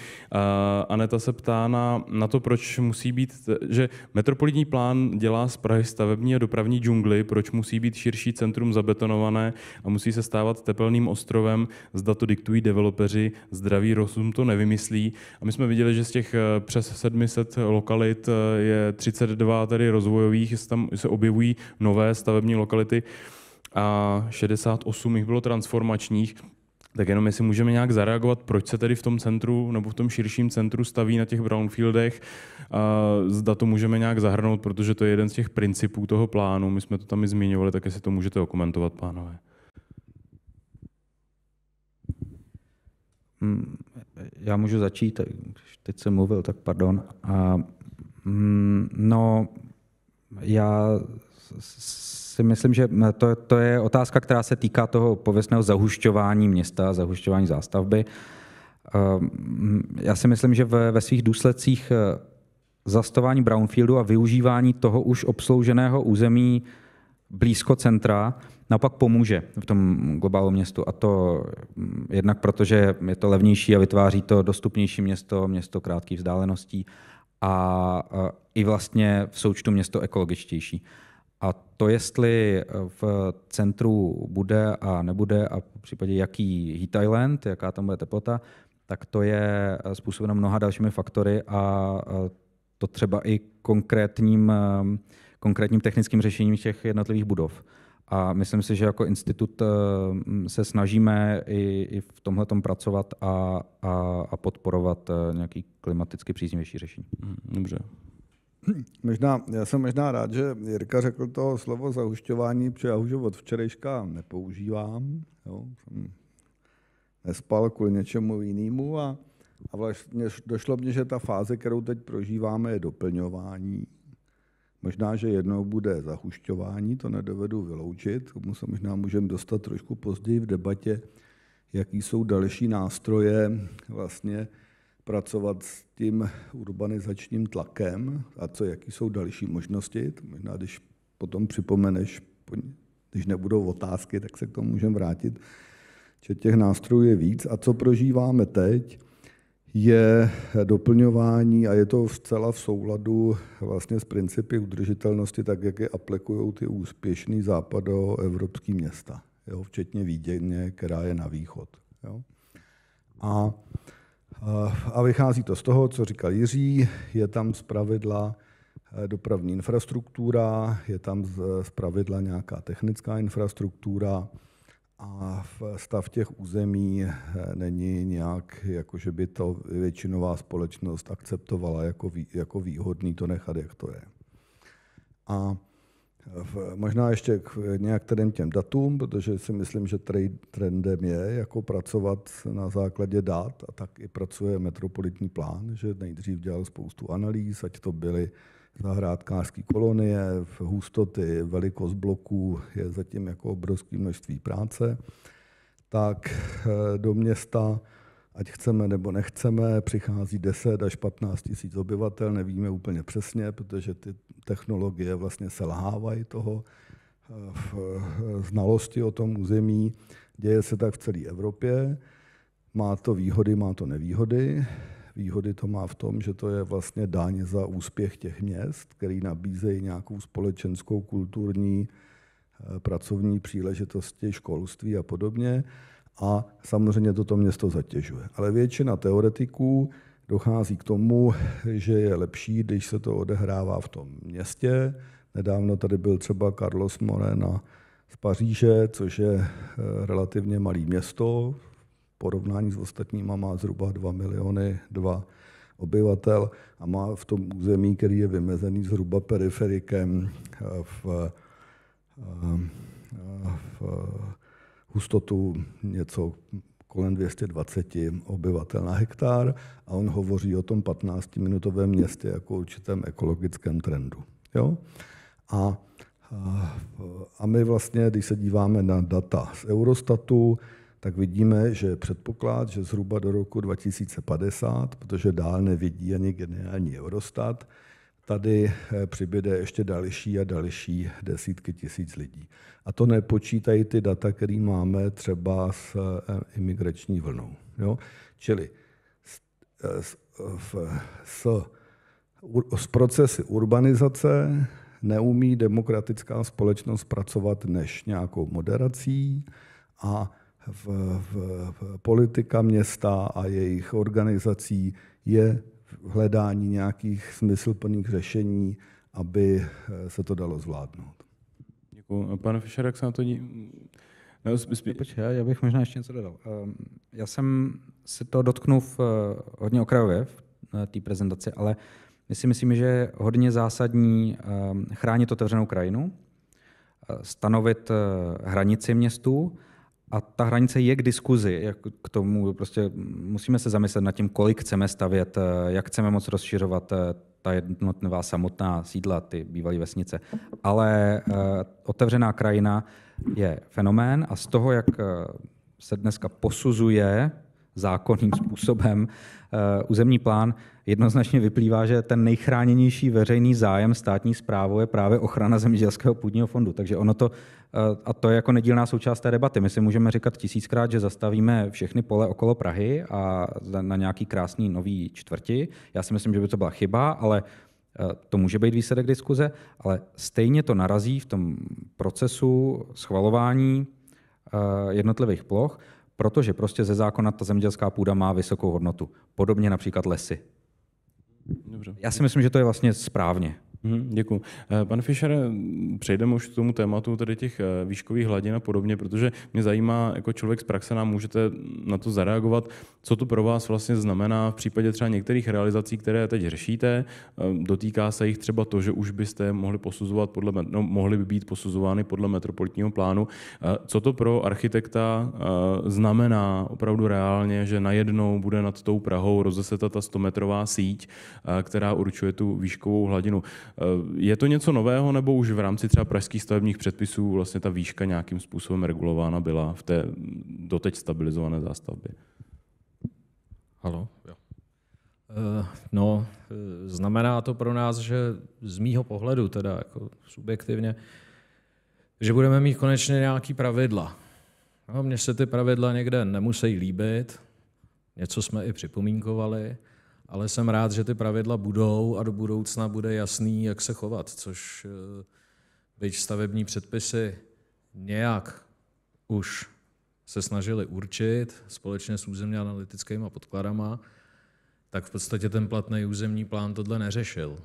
Speaker 1: Aneta se ptá na, na to, proč musí být, že metropolitní plán dělá z Prahy stavební a dopravní džungly. proč musí být širší centrum zabetonované a musí se stávat tepelným ostrovem, zda to diktují developeři, zdravý rozum to nevymyslí. A my jsme viděli, že z těch eh, přes 700 lokalit eh, je 32 tedy rozvojových, tam se objevují nové stavební lokality. Uh, a 68 jich bylo transformačních, tak jenom jestli můžeme nějak zareagovat, proč se tedy v tom centru nebo v tom širším centru staví na těch brownfieldech, zda to můžeme nějak zahrnout, protože to je jeden z těch principů toho plánu, my jsme to tam i zmiňovali, tak jestli to můžete okomentovat, pánové.
Speaker 3: Hmm,
Speaker 4: já můžu začít, teď jsem mluvil, tak pardon. A, hmm, no, já si myslím, že to, to je otázka, která se týká toho pověstného zahušťování města, zahušťování zástavby. Ehm, já si myslím, že ve, ve svých důsledcích e, zastování brownfieldu a využívání toho už obslouženého území blízko centra naopak pomůže v tom globálním městu. A to jednak protože je to levnější a vytváří to dostupnější město, město krátkých vzdáleností a e, i vlastně v součtu město ekologičtější. A to, jestli eh, v centru bude a nebude a v případě jaký heat island, jaká tam bude teplota, tak to je eh, způsobeno mnoha dalšími faktory a eh, to třeba i konkrétním, konkrétním technickým řešením těch jednotlivých budov. A myslím si, že jako institut se snažíme i, i v tomhle pracovat a, a, a podporovat nějaký klimaticky příznivější řešení. Hmm, dobře.
Speaker 3: Možná, já jsem možná rád, že Jirka řekl to slovo zahušťování, protože já už od včerejška nepoužívám. Jo? Jsem nespal kvůli něčemu jinému a, a vlastně došlo mně, že ta fáze, kterou teď prožíváme, je doplňování. Možná, že jednou bude zahušťování, to nedovedu vyloučit, tomu se možná můžeme dostat trošku později v debatě, jaký jsou další nástroje vlastně pracovat s tím urbanizačním tlakem a co, jaký jsou další možnosti. Možná, když potom připomeneš, když nebudou otázky, tak se k tomu můžeme vrátit, že těch nástrojů je víc. A co prožíváme teď, je doplňování a je to zcela v souladu vlastně s principy udržitelnosti, tak jak je aplikují ty úspěšný západoevropský města, jo, včetně Vídeně, která je na východ. Jo. A Eh, a vychází to z toho, co říkal Jiří, je tam zpravidla eh, dopravní infrastruktura, je tam zpravidla eh, nějaká technická infrastruktura a stav těch území není nějak, jako že by to většinová společnost akceptovala jako, vý, jako výhodný to nechat, jak to je. A v, možná ještě k některým těm datům, protože si myslím, že trendem je jako pracovat na základě dat a tak i pracuje metropolitní plán, že nejdřív dělal spoustu analýz, ať to byly zahrádkářské kolonie, v hustoty, velikost bloků, je zatím jako obrovské množství práce, tak eh, do města ať chceme nebo nechceme, přichází 10 až 15 tisíc obyvatel, nevíme úplně přesně, protože ty technologie vlastně selhávají toho eh, v eh, znalosti o tom území. Děje se tak v celé Evropě. Má to výhody, má to nevýhody. Výhody to má v tom, že to je vlastně daň za úspěch těch měst, který nabízejí nějakou společenskou, kulturní, eh, pracovní příležitosti, školství a podobně a samozřejmě toto město zatěžuje. Ale většina teoretiků dochází k tomu, že je lepší, když se to odehrává v tom městě. Nedávno tady byl třeba Carlos Morena z Paříže, což je eh, relativně malé město. V porovnání s ostatníma má zhruba 2 miliony 2 obyvatel a má v tom území, který je vymezený zhruba periferikem eh, v, eh, v, v hustotu něco kolem 220 obyvatel na hektar a on hovoří o tom 15-minutovém městě jako určitém ekologickém trendu. Jo? A, a my vlastně, když se díváme na data z Eurostatu, tak vidíme, že předpoklad, že zhruba do roku 2050, protože dál nevidí ani geniální Eurostat, tady eh, přibyde ještě další a další desítky tisíc lidí. A to nepočítají ty data, které máme třeba s eh, imigrační vlnou. Jo? Čili s, eh, s, s, s procesy urbanizace neumí demokratická společnost pracovat než nějakou moderací a v, v, v politika města a jejich organizací je hledání nějakých smysluplných řešení, aby eh, se to dalo zvládnout.
Speaker 1: Děkuji. Pane Fischer, jak se na to dí...
Speaker 4: No, spí... Počkej, já bych možná ještě něco dodal. Ehm, já jsem se to dotknul v, eh, hodně okrajově v té prezentaci, ale my si myslíme, že je hodně zásadní ehm, chránit otevřenou krajinu, eh, stanovit hranici městů a ta hranice je k diskuzi. Jak k tomu prostě musíme se zamyslet nad tím, kolik chceme stavět, eh, jak chceme moc rozšiřovat eh, ta jednotná samotná sídla, ty bývalé vesnice. Ale eh, otevřená krajina je fenomén a z toho, jak se dneska posuzuje zákonným způsobem územní plán, jednoznačně vyplývá, že ten nejchráněnější veřejný zájem státní zprávou je právě ochrana zemědělského půdního fondu. Takže ono to a to je jako nedílná součást té debaty. My si můžeme říkat tisíckrát, že zastavíme všechny pole okolo Prahy a na nějaký krásný nový čtvrti. Já si myslím, že by to byla chyba, ale e, to může být výsledek diskuze, ale stejně to narazí v tom procesu schvalování e, jednotlivých ploch, protože prostě ze zákona ta zemědělská půda má vysokou hodnotu. Podobně například lesy. Dobře. Já si myslím, že to je vlastně správně.
Speaker 1: Mhm, Děkuji. Eh, pane Fischer, přejdeme už k tomu tématu tedy těch eh, výškových hladin a podobně, protože mě zajímá, jako člověk z praxe nám můžete na to zareagovat, co to pro vás vlastně znamená v případě třeba některých realizací, které teď řešíte. Eh, dotýká se jich třeba to, že už byste mohli posuzovat podle, no, mohli by být posuzovány podle metropolitního plánu. Co to pro architekta znamená opravdu reálně, že najednou bude nad tou Prahou rozeseta ta 100-metrová síť, která určuje tu výškovou hladinu. Eh, je to něco nového, nebo už v rámci třeba pražských stavebních předpisů vlastně ta výška nějakým způsobem regulována byla v té doteď stabilizované zástavbě? Halo, jo.
Speaker 5: Eh, no, eh, znamená to pro nás, že z mýho pohledu, teda jako subjektivně, že budeme mít konečně nějaký pravidla. No, mně se ty pravidla někde nemusí líbit, něco jsme i připomínkovali, ale jsem rád, že ty pravidla budou a do budoucna bude jasný, jak se chovat, což eh, byť stavební předpisy nějak už se snažili určit společně s územně analytickými podkladama, tak v podstatě ten platný územní plán tohle neřešil.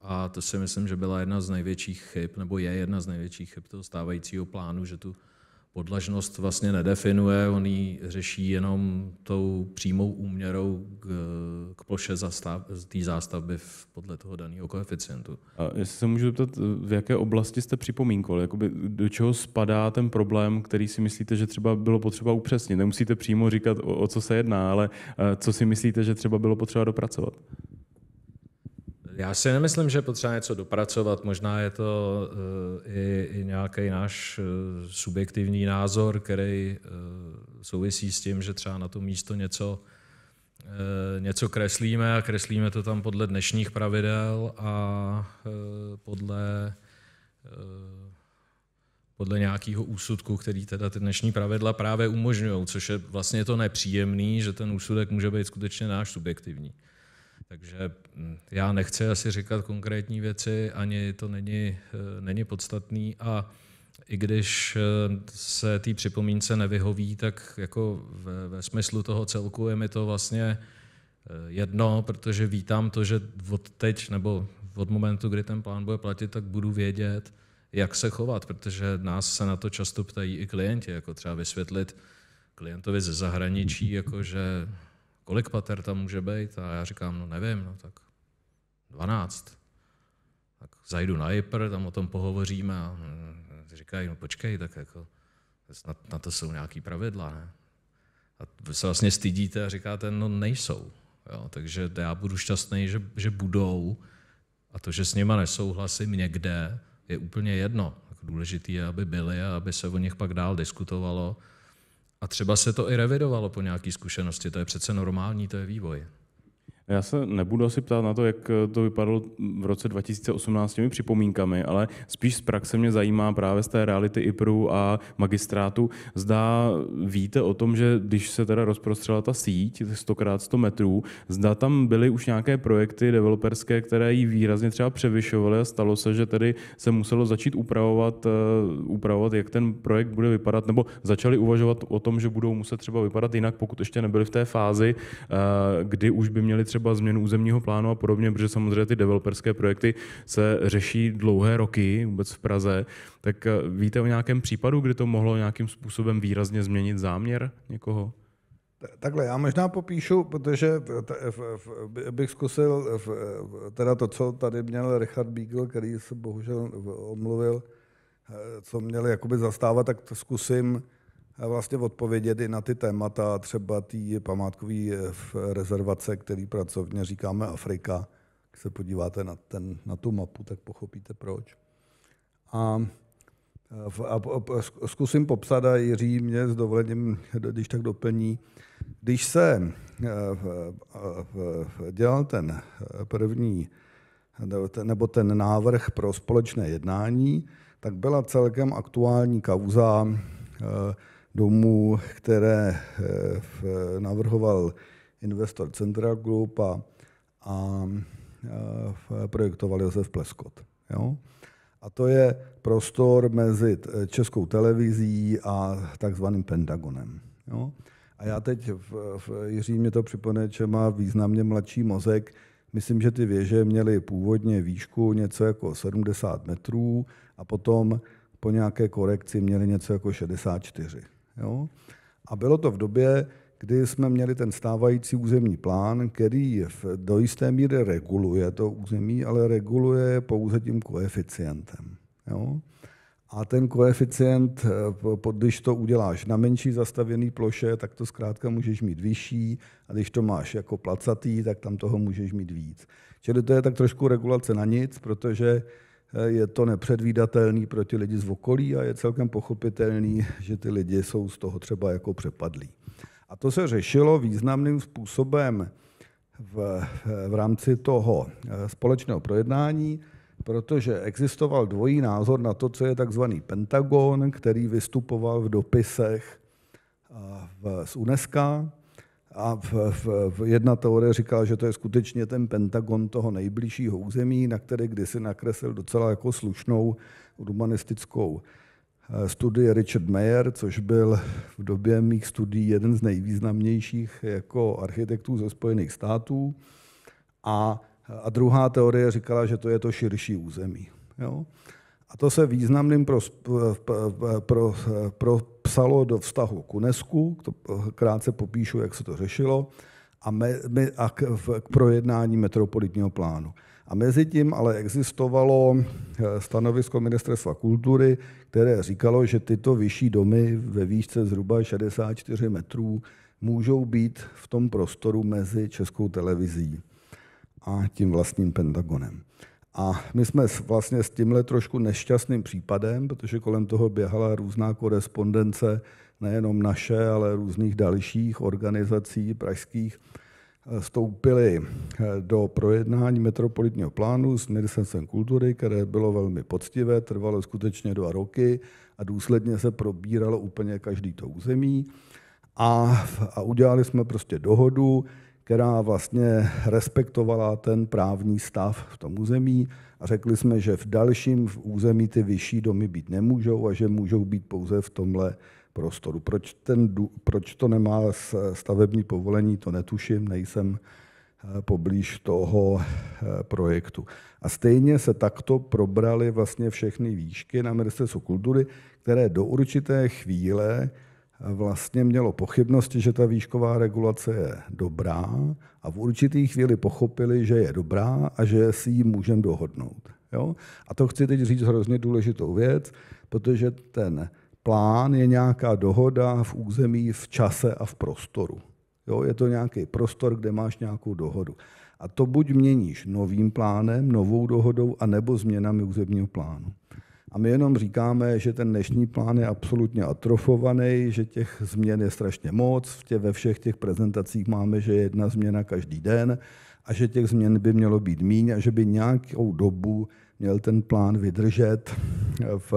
Speaker 5: A to si myslím, že byla jedna z největších chyb, nebo je jedna z největších chyb toho stávajícího plánu, že tu podlažnost vlastně nedefinuje, on ji řeší jenom tou přímou úměrou k, k ploše zastav, té zástavby v, podle toho daného koeficientu.
Speaker 1: A jestli se můžu zeptat, v jaké oblasti jste připomínkoval? Jakoby do čeho spadá ten problém, který si myslíte, že třeba bylo potřeba upřesnit? Nemusíte přímo říkat, o, o co se jedná, ale eh, co si myslíte, že třeba bylo potřeba dopracovat?
Speaker 5: Já si nemyslím, že je potřeba něco dopracovat. Možná je to uh, i, i nějaký náš uh, subjektivní názor, který uh, souvisí s tím, že třeba na to místo něco, něco kreslíme a kreslíme to tam podle dnešních pravidel a podle podle nějakého úsudku, který teda ty dnešní pravidla právě umožňují, což je vlastně to nepříjemné, že ten úsudek může být skutečně náš subjektivní. Takže mm, já nechci asi říkat konkrétní věci, ani to není, eh, není podstatný a i když eh, se té připomínce nevyhoví, tak jako ve, ve smyslu toho celku je mi to vlastně eh, jedno, protože vítám to, že od teď nebo od momentu, kdy ten plán bude platit, tak budu vědět, jak se chovat, protože nás se na to často ptají i klienti, jako třeba vysvětlit klientovi ze zahraničí, jako že kolik pater tam může být? A já říkám, no nevím, no tak 12. Tak zajdu na JIPR, tam o tom pohovoříme a mm, říkají, no počkej, tak jako snad na to jsou nějaký pravidla, ne? A vy se vlastně stydíte a říkáte, no nejsou. Jo, takže já budu šťastný, že, že budou a to, že s nima nesouhlasím někde, je úplně jedno. Tak důležité je, aby byli a aby se o nich pak dál diskutovalo a třeba se to i revidovalo po nějaké zkušenosti, to je přece normální, to je vývoj.
Speaker 1: Já se nebudu asi ptát na to, jak eh, to vypadalo v roce 2018 s těmi připomínkami, ale spíš z praxe mě zajímá právě z té reality IPRu a magistrátu. Zdá, víte o tom, že když se teda rozprostřela ta síť 100x100 metrů, zda tam byly už nějaké projekty developerské, které ji výrazně třeba převyšovaly a stalo se, že tedy se muselo začít upravovat, eh, upravovat, jak ten projekt bude vypadat, nebo začali uvažovat o tom, že budou muset třeba vypadat jinak, pokud ještě nebyli v té fázi, eh, kdy už by měli třeba třeba změnu územního plánu a podobně, protože samozřejmě ty developerské projekty se řeší dlouhé roky vůbec v Praze. Tak eh, víte o nějakém případu, kdy to mohlo nějakým způsobem výrazně změnit záměr někoho?
Speaker 3: Takhle, já možná popíšu, protože bych zkusil teda to, co tady měl Richard Beagle, který se bohužel omluvil, eh, co měl jakoby zastávat, tak to zkusím vlastně odpovědět i na ty témata, třeba ty památkové eh, rezervace, který pracovně říkáme Afrika. Když se podíváte na, ten, na tu mapu, tak pochopíte proč. A, eh, a, a zkusím popsat, a Jiří mě s dovolením, když tak doplní, když se eh, dělal ten první, nebo ten návrh pro společné jednání, tak byla celkem aktuální kauza domů, které eh, navrhoval investor Centra Group a, a eh, projektoval Josef Pleskot. Jo? A to je prostor mezi eh, českou televizí a takzvaným Pentagonem. Jo? A já teď, v, v Jiří mě to připomene, že má významně mladší mozek, Myslím, že ty věže měly původně výšku něco jako 70 metrů a potom po nějaké korekci měly něco jako 64. Jo? A bylo to v době, kdy jsme měli ten stávající územní plán, který do jisté míry reguluje to území, ale reguluje pouze tím koeficientem. Jo? A ten koeficient, eh, když to uděláš na menší zastavěný ploše, tak to zkrátka můžeš mít vyšší, a když to máš jako placatý, tak tam toho můžeš mít víc. Čili to je tak trošku regulace na nic, protože je to nepředvídatelný pro ty lidi z okolí a je celkem pochopitelný, že ty lidi jsou z toho třeba jako přepadlí. A to se řešilo významným způsobem v, v rámci toho eh, společného projednání, protože existoval dvojí názor na to, co je takzvaný Pentagon, který vystupoval v dopisech eh, z UNESCO a v, v, v jedna teorie říká, že to je skutečně ten pentagon toho nejbližšího území, na které kdysi nakreslil docela jako slušnou urbanistickou eh, studii Richard Mayer, což byl v době mých studií jeden z nejvýznamnějších jako architektů ze Spojených států. A, a druhá teorie říkala, že to je to širší území. Jo? A to se významným pro, pro, pro, psalo do vztahu k UNESCO, eh, krátce popíšu, jak se to řešilo, a, me, a k, k projednání metropolitního plánu. A mezi tím ale existovalo eh, stanovisko ministerstva kultury, které říkalo, že tyto vyšší domy ve výšce zhruba 64 metrů můžou být v tom prostoru mezi Českou televizí a tím vlastním Pentagonem. A my jsme vlastně s tímhle trošku nešťastným případem, protože kolem toho běhala různá korespondence, nejenom naše, ale různých dalších organizací pražských, eh, vstoupili eh, do projednání metropolitního plánu s ministerstvem kultury, které bylo velmi poctivé, trvalo skutečně dva roky a důsledně se probíralo úplně každý to území. A, a udělali jsme prostě dohodu, která vlastně respektovala ten právní stav v tom území a řekli jsme, že v dalším v území ty vyšší domy být nemůžou a že můžou být pouze v tomhle prostoru. Proč, ten, proč to nemá stavební povolení, to netuším, nejsem eh, poblíž toho eh, projektu. A stejně se takto probrali vlastně všechny výšky na ministerstvu kultury, které do určité chvíle vlastně mělo pochybnosti, že ta výšková regulace je dobrá a v určitý chvíli pochopili, že je dobrá a že si ji můžeme dohodnout. Jo? A to chci teď říct hrozně důležitou věc, protože ten plán je nějaká dohoda v území, v čase a v prostoru. Jo? Je to nějaký prostor, kde máš nějakou dohodu. A to buď měníš novým plánem, novou dohodou, anebo změnami územního plánu. A my jenom říkáme, že ten dnešní plán je absolutně atrofovaný, že těch změn je strašně moc, tě ve všech těch prezentacích máme, že je jedna změna každý den a že těch změn by mělo být míň a že by nějakou dobu měl ten plán vydržet v,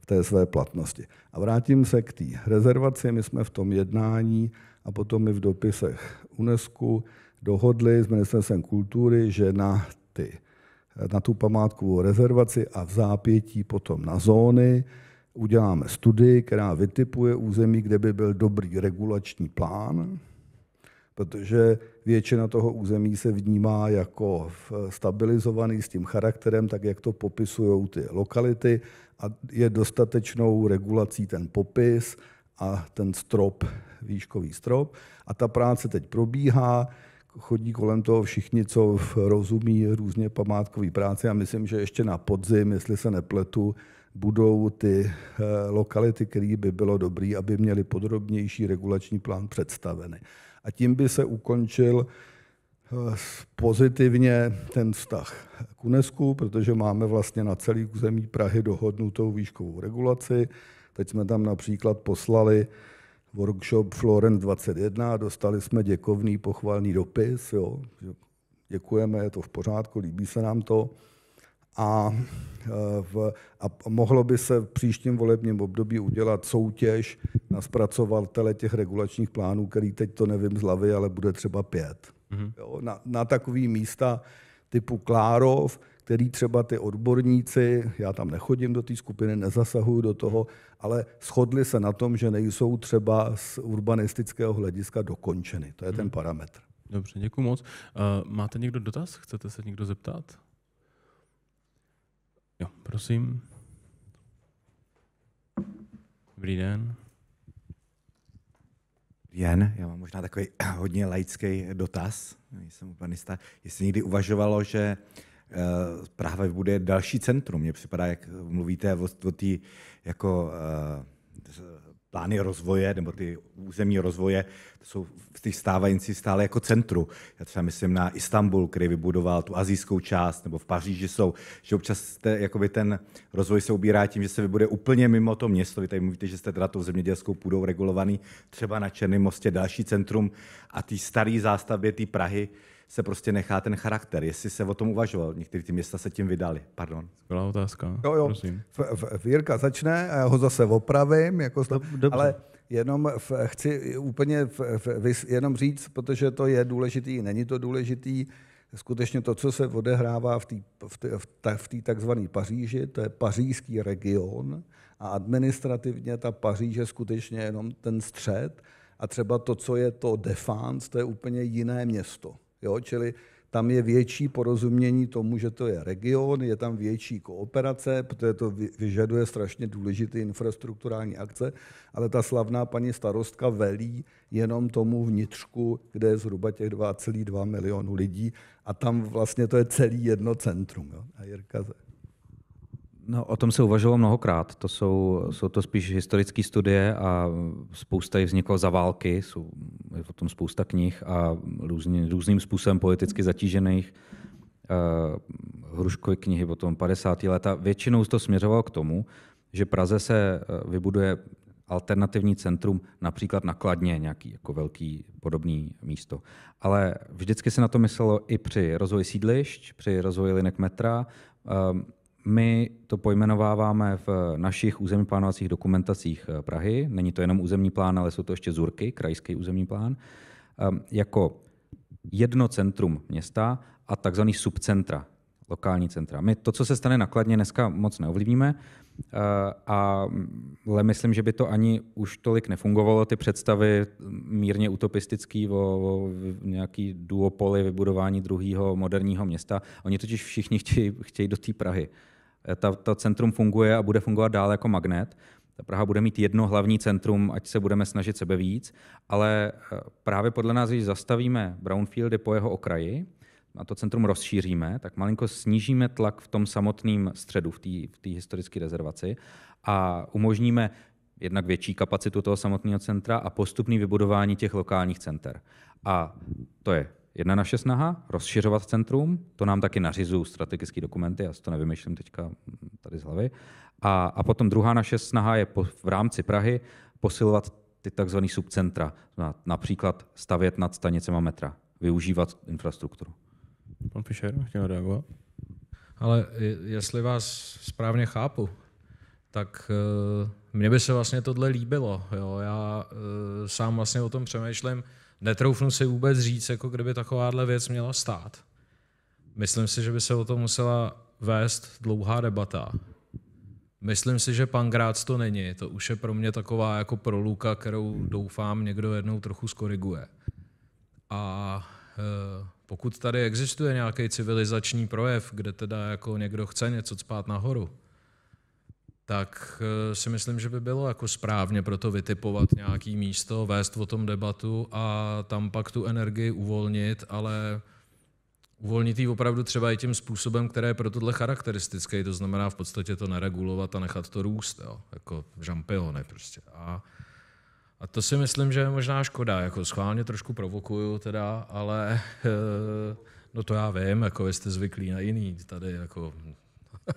Speaker 3: v té své platnosti. A vrátím se k té rezervaci. My jsme v tom jednání a potom i v dopisech UNESCO dohodli s ministerstvem kultury, že na ty na tu památkovou rezervaci a v zápětí potom na zóny. Uděláme studii, která vytipuje území, kde by byl dobrý regulační plán, protože většina toho území se vnímá jako stabilizovaný s tím charakterem, tak jak to popisují ty lokality a je dostatečnou regulací ten popis a ten strop, výškový strop. A ta práce teď probíhá chodí kolem toho všichni, co rozumí různě památkové práce. Já myslím, že ještě na podzim, jestli se nepletu, budou ty eh, lokality, které by bylo dobré, aby měly podrobnější regulační plán představeny. A tím by se ukončil eh, pozitivně ten vztah k UNESCO, protože máme vlastně na celý území Prahy dohodnutou výškovou regulaci. Teď jsme tam například poslali workshop Florence 21, dostali jsme děkovný pochvalný dopis, jo, děkujeme, je to v pořádku, líbí se nám to. A, e, v, a mohlo by se v příštím volebním období udělat soutěž na zpracovatele těch regulačních plánů, který teď to nevím z hlavy, ale bude třeba pět. Mm-hmm. Jo, na, na takový místa typu Klárov, který třeba ty odborníci, já tam nechodím do té skupiny, nezasahuju do toho, ale shodli se na tom, že nejsou třeba z urbanistického hlediska dokončeny. To je ten hmm. parametr.
Speaker 1: Dobře, děkuji moc. Eh, máte někdo dotaz? Chcete se někdo zeptat? Jo, prosím. Dobrý
Speaker 2: den. Jen, já mám možná takový hodně laický dotaz, nejsem urbanista. Jestli někdy uvažovalo, že Eh, Praha bude další centrum. Mně připadá, jak mluvíte o, o té jako eh, plány rozvoje nebo ty územní rozvoje to jsou v těch stávající stále jako centru. Já třeba myslím na Istanbul, který vybudoval tu azijskou část, nebo v Paříži jsou, že občas jste, jakoby ten rozvoj se ubírá tím, že se vybude úplně mimo to město. Vy tady mluvíte, že jste teda tou zemědělskou půdou regulovaný, třeba na Černém mostě další centrum a ty staré zástavby, ty Prahy, se prostě nechá ten charakter, jestli se o tom uvažoval. Některé ty města se tím vydali. Pardon. Skvělá otázka. Jo, jo. Prosím.
Speaker 3: V, v, Jirka začne a já ho zase opravím. Jako sl... Dob, Ale jenom v, chci úplně v, v, jenom říct, protože to je důležitý, není to důležitý, skutečně to, co se odehrává v té v v v takzvané Paříži, to je pařížský region a administrativně ta Paříž je skutečně jenom ten střed a třeba to, co je to Défense, to je úplně jiné město. Jo? Čili tam je větší porozumění tomu, že to je region, je tam větší kooperace, protože to vyžaduje strašně důležité infrastrukturální akce, ale ta slavná paní starostka velí jenom tomu vnitřku, kde je zhruba těch 2,2 milionů lidí a tam vlastně to je celý jedno centrum. Jo? A Jirka
Speaker 4: No, o tom se uvažovalo mnohokrát. To jsou, jsou to spíš historické studie a spousta jich vzniklo za války, jsou je o tom spousta knih a různý, různým způsobem politicky zatížených. Uh, eh, Hruškové knihy tom 50. leta. Většinou to směřovalo k tomu, že Praze se eh, vybuduje alternativní centrum, například na Kladně, nějaký jako velký podobný místo. Ale vždycky se na to myslelo i při rozvoji sídlišť, při rozvoji linek metra, ehm, my to pojmenováváme v našich územní plánovacích dokumentacích eh, Prahy. Není to jenom územní plán, ale jsou to ještě ZURky, krajský územní plán, ehm, jako jedno centrum města a takzvaný subcentra, lokální centra. My to, co se stane nakladně, dneska moc neovlivníme, eh, a, ale myslím, že by to ani už tolik nefungovalo, ty představy mm, mírně utopistický o, o nějaký duopoly vybudování druhého moderního města. Oni totiž všichni chtějí, chtějí do té Prahy. Eh, ta, to centrum funguje a bude fungovat dál jako magnet. Ta Praha bude mít jedno hlavní centrum, ať se budeme snažit sebe víc, ale eh, právě podle nás, když zastavíme brownfieldy po jeho okraji, a to centrum rozšíříme, tak malinko snížíme tlak v tom samotném středu, v té historické rezervaci a umožníme jednak větší kapacitu toho samotného centra a postupné vybudování těch lokálních center. A to je Jedna naše snaha, rozšiřovat centrum, to nám taky nařizují strategické dokumenty, já si to nevymýšlím teďka mm, tady z hlavy. A, a potom druhá naše snaha je po, v rámci Prahy posilovat ty tzv. subcentra, na, například stavět nad stanicema metra, využívat infrastrukturu. Pan Fischer
Speaker 1: chtěl reagovat.
Speaker 5: Ale jestli vás správně chápu, tak eh, mně by se vlastně tohle líbilo. Jo? Já eh, sám vlastně o tom přemýšlím, netroufnu si vůbec říct, jako kdyby takováhle věc měla stát. Myslím si, že by se o tom musela vést dlouhá debata. Myslím si, že Pankrác to není. To už je pro mě taková jako proluka, kterou doufám někdo jednou trochu skoriguje. A e, pokud tady existuje nějaký civilizační projev, kde teda jako někdo chce něco spát nahoru, tak eh, si myslím, že by bylo jako správně pro to vytipovat nějaký místo, vést o tom debatu a tam pak tu energii uvolnit, ale uvolnit ji opravdu třeba i tím způsobem, které je pro tohle charakteristické, to znamená v podstatě to neregulovat a nechat to růst, jo? jako žampiony prostě. A, a to si myslím, že je možná škoda, jako schválně trošku provokuju teda, ale eh, no to já vím, jako vy jste zvyklí na jiný, tady jako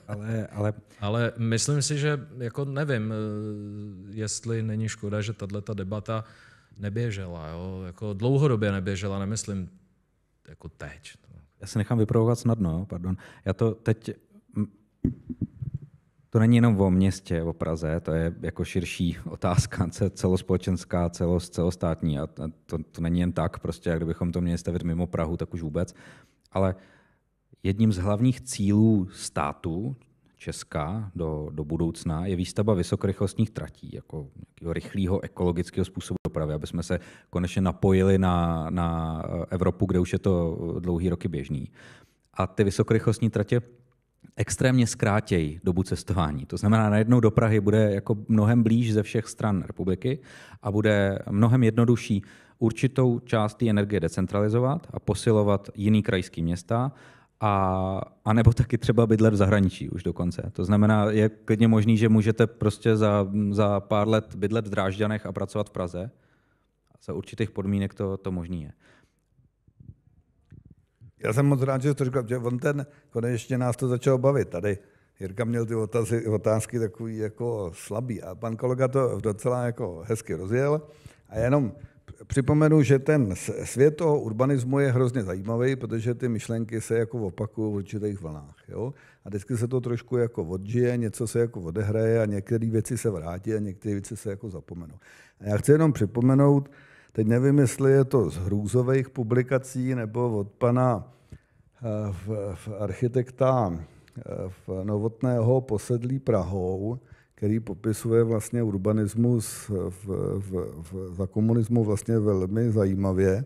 Speaker 4: ale, ale...
Speaker 5: ale myslím si, že jako nevím, eh, jestli není škoda, že tato debata neběžela. Jo? Jako dlouhodobě neběžela, nemyslím
Speaker 4: jako teď. Já se nechám vyprovokovat snadno, pardon. Já to teď... To není jenom o městě, o Praze, to je jako širší otázka, celospolečenská, celost, celostátní. A to, to není jen tak, prostě, jak kdybychom to měli stavit mimo Prahu, tak už vůbec. Ale Jedním z hlavních cílů státu Česka do, do budoucna je výstava vysokorychlostních tratí, jako rychlého ekologického způsobu dopravy, aby jsme se konečně napojili na, na eh, Evropu, kde už je to eh, dlouhý roky běžný. A ty vysokorychlostní tratě extrémně zkrátějí dobu cestování. To znamená, najednou do Prahy bude jako mnohem blíž ze všech stran republiky a bude mnohem jednodušší určitou část té energie decentralizovat a posilovat jiný krajský města a, a nebo taky třeba bydlet v zahraničí už dokonce. To znamená, je klidně možný, že můžete prostě za, za pár let bydlet v Drážďanech a pracovat v Praze. Za určitých podmínek to, to možný je.
Speaker 3: Já jsem moc rád, že to říkal, že on ten, konečně nás to začalo bavit. Tady Jirka měl ty otázky, otázky takový jako slabý a pan kolega to docela jako hezky rozjel. A jenom připomenu, že ten svět toho urbanismu je hrozně zajímavý, protože ty myšlenky se jako opakují v určitých vlnách. Jo? A vždycky se to trošku jako odžije, něco se jako odehraje a některé věci se vrátí a některé věci se jako zapomenou. A já chci jenom připomenout, teď nevím, jestli je to z hrůzových publikací nebo od pana eh, v, v architekta eh, v Novotného posedlí Prahou, který popisuje vlastně urbanismus v, v, v, za komunismu vlastně velmi zajímavě.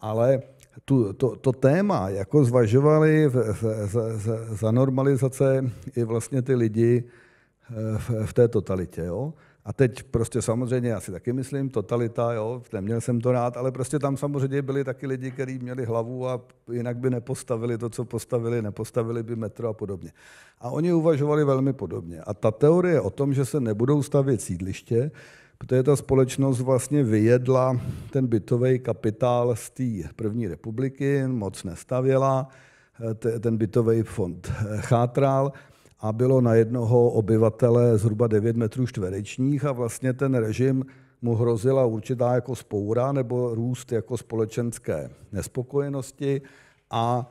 Speaker 3: Ale tu, to, to téma jako zvažovali v, v, za, za normalizace i vlastně ty lidi eh, v, v té totalitě. Jo? A teď prostě samozřejmě, já si taky myslím, totalita, jo, neměl jsem to rád, ale prostě tam samozřejmě byli taky lidi, kteří měli hlavu a jinak by nepostavili to, co postavili, nepostavili by metro a podobně. A oni uvažovali velmi podobně. A ta teorie o tom, že se nebudou stavět sídliště, protože ta společnost vlastně vyjedla ten bytový kapitál z té první republiky, moc nestavěla, ten bytový fond eh, chátral, a bylo na jednoho obyvatele zhruba 9 metrů čtverečních a vlastně ten režim mu hrozila určitá jako spoura nebo růst jako společenské nespokojenosti a,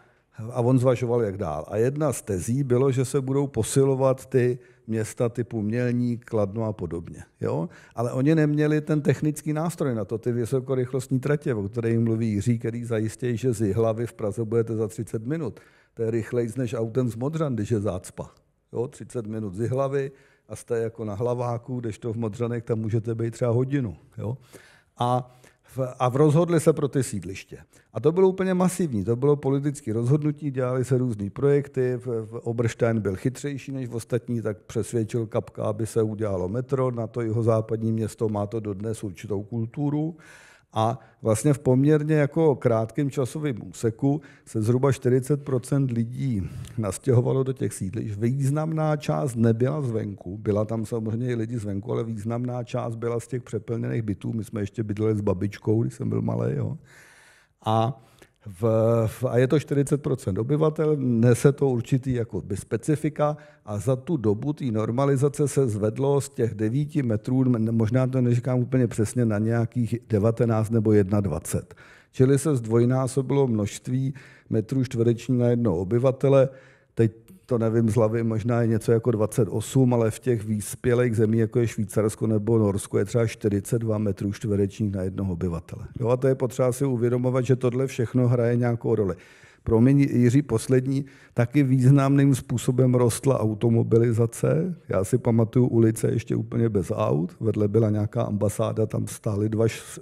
Speaker 3: a on zvažoval, jak dál. A jedna z tezí bylo, že se budou posilovat ty města typu Mělní, Kladno a podobně. Jo? Ale oni neměli ten technický nástroj na to, ty vysokorychlostní tratě, o které jim mluví Jiří, který zajistí, že z hlavy v Praze budete za 30 minut. To je rychlejší než autem z Modřan, když je zácpa jo, 30 minut z hlavy a jste jako na hlaváku, když to v Modřanek, tam můžete být třeba hodinu. Jo. A v, a v rozhodli se pro ty sídliště. A to bylo úplně masivní, to bylo politické rozhodnutí, dělali se různé projekty, v, v Oberstein byl chytřejší než v ostatní, tak přesvědčil Kapka, aby se udělalo metro, na to jeho západní město má to dodnes určitou kulturu a vlastně v poměrně jako krátkém časovém úseku se zhruba 40 lidí nastěhovalo do těch sídlišť. Významná část nebyla zvenku, byla tam samozřejmě i lidi zvenku, ale významná část byla z těch přeplněných bytů. My jsme ještě bydleli s babičkou, když jsem byl malý. Jo. A v, v, a je to 40 obyvatel, nese to určitý jako by specifika a za tu dobu té normalizace se zvedlo z těch 9 metrů, možná to neříkám úplně přesně, na nějakých 19 nebo 21. Čili se zdvojnásobilo množství metrů čtvereční na jednoho obyvatele. Teď to nevím z hlavy, možná je něco jako 28, ale v těch výspělých zemí, jako je Švýcarsko nebo Norsko, je třeba 42 metrů čtverečních na jednoho obyvatele. Jo, a to je potřeba si uvědomovat, že tohle všechno hraje nějakou roli. Pro mě Jiří poslední, taky významným způsobem rostla automobilizace. Já si pamatuju ulice ještě úplně bez aut, vedle byla nějaká ambasáda, tam stály dva eh,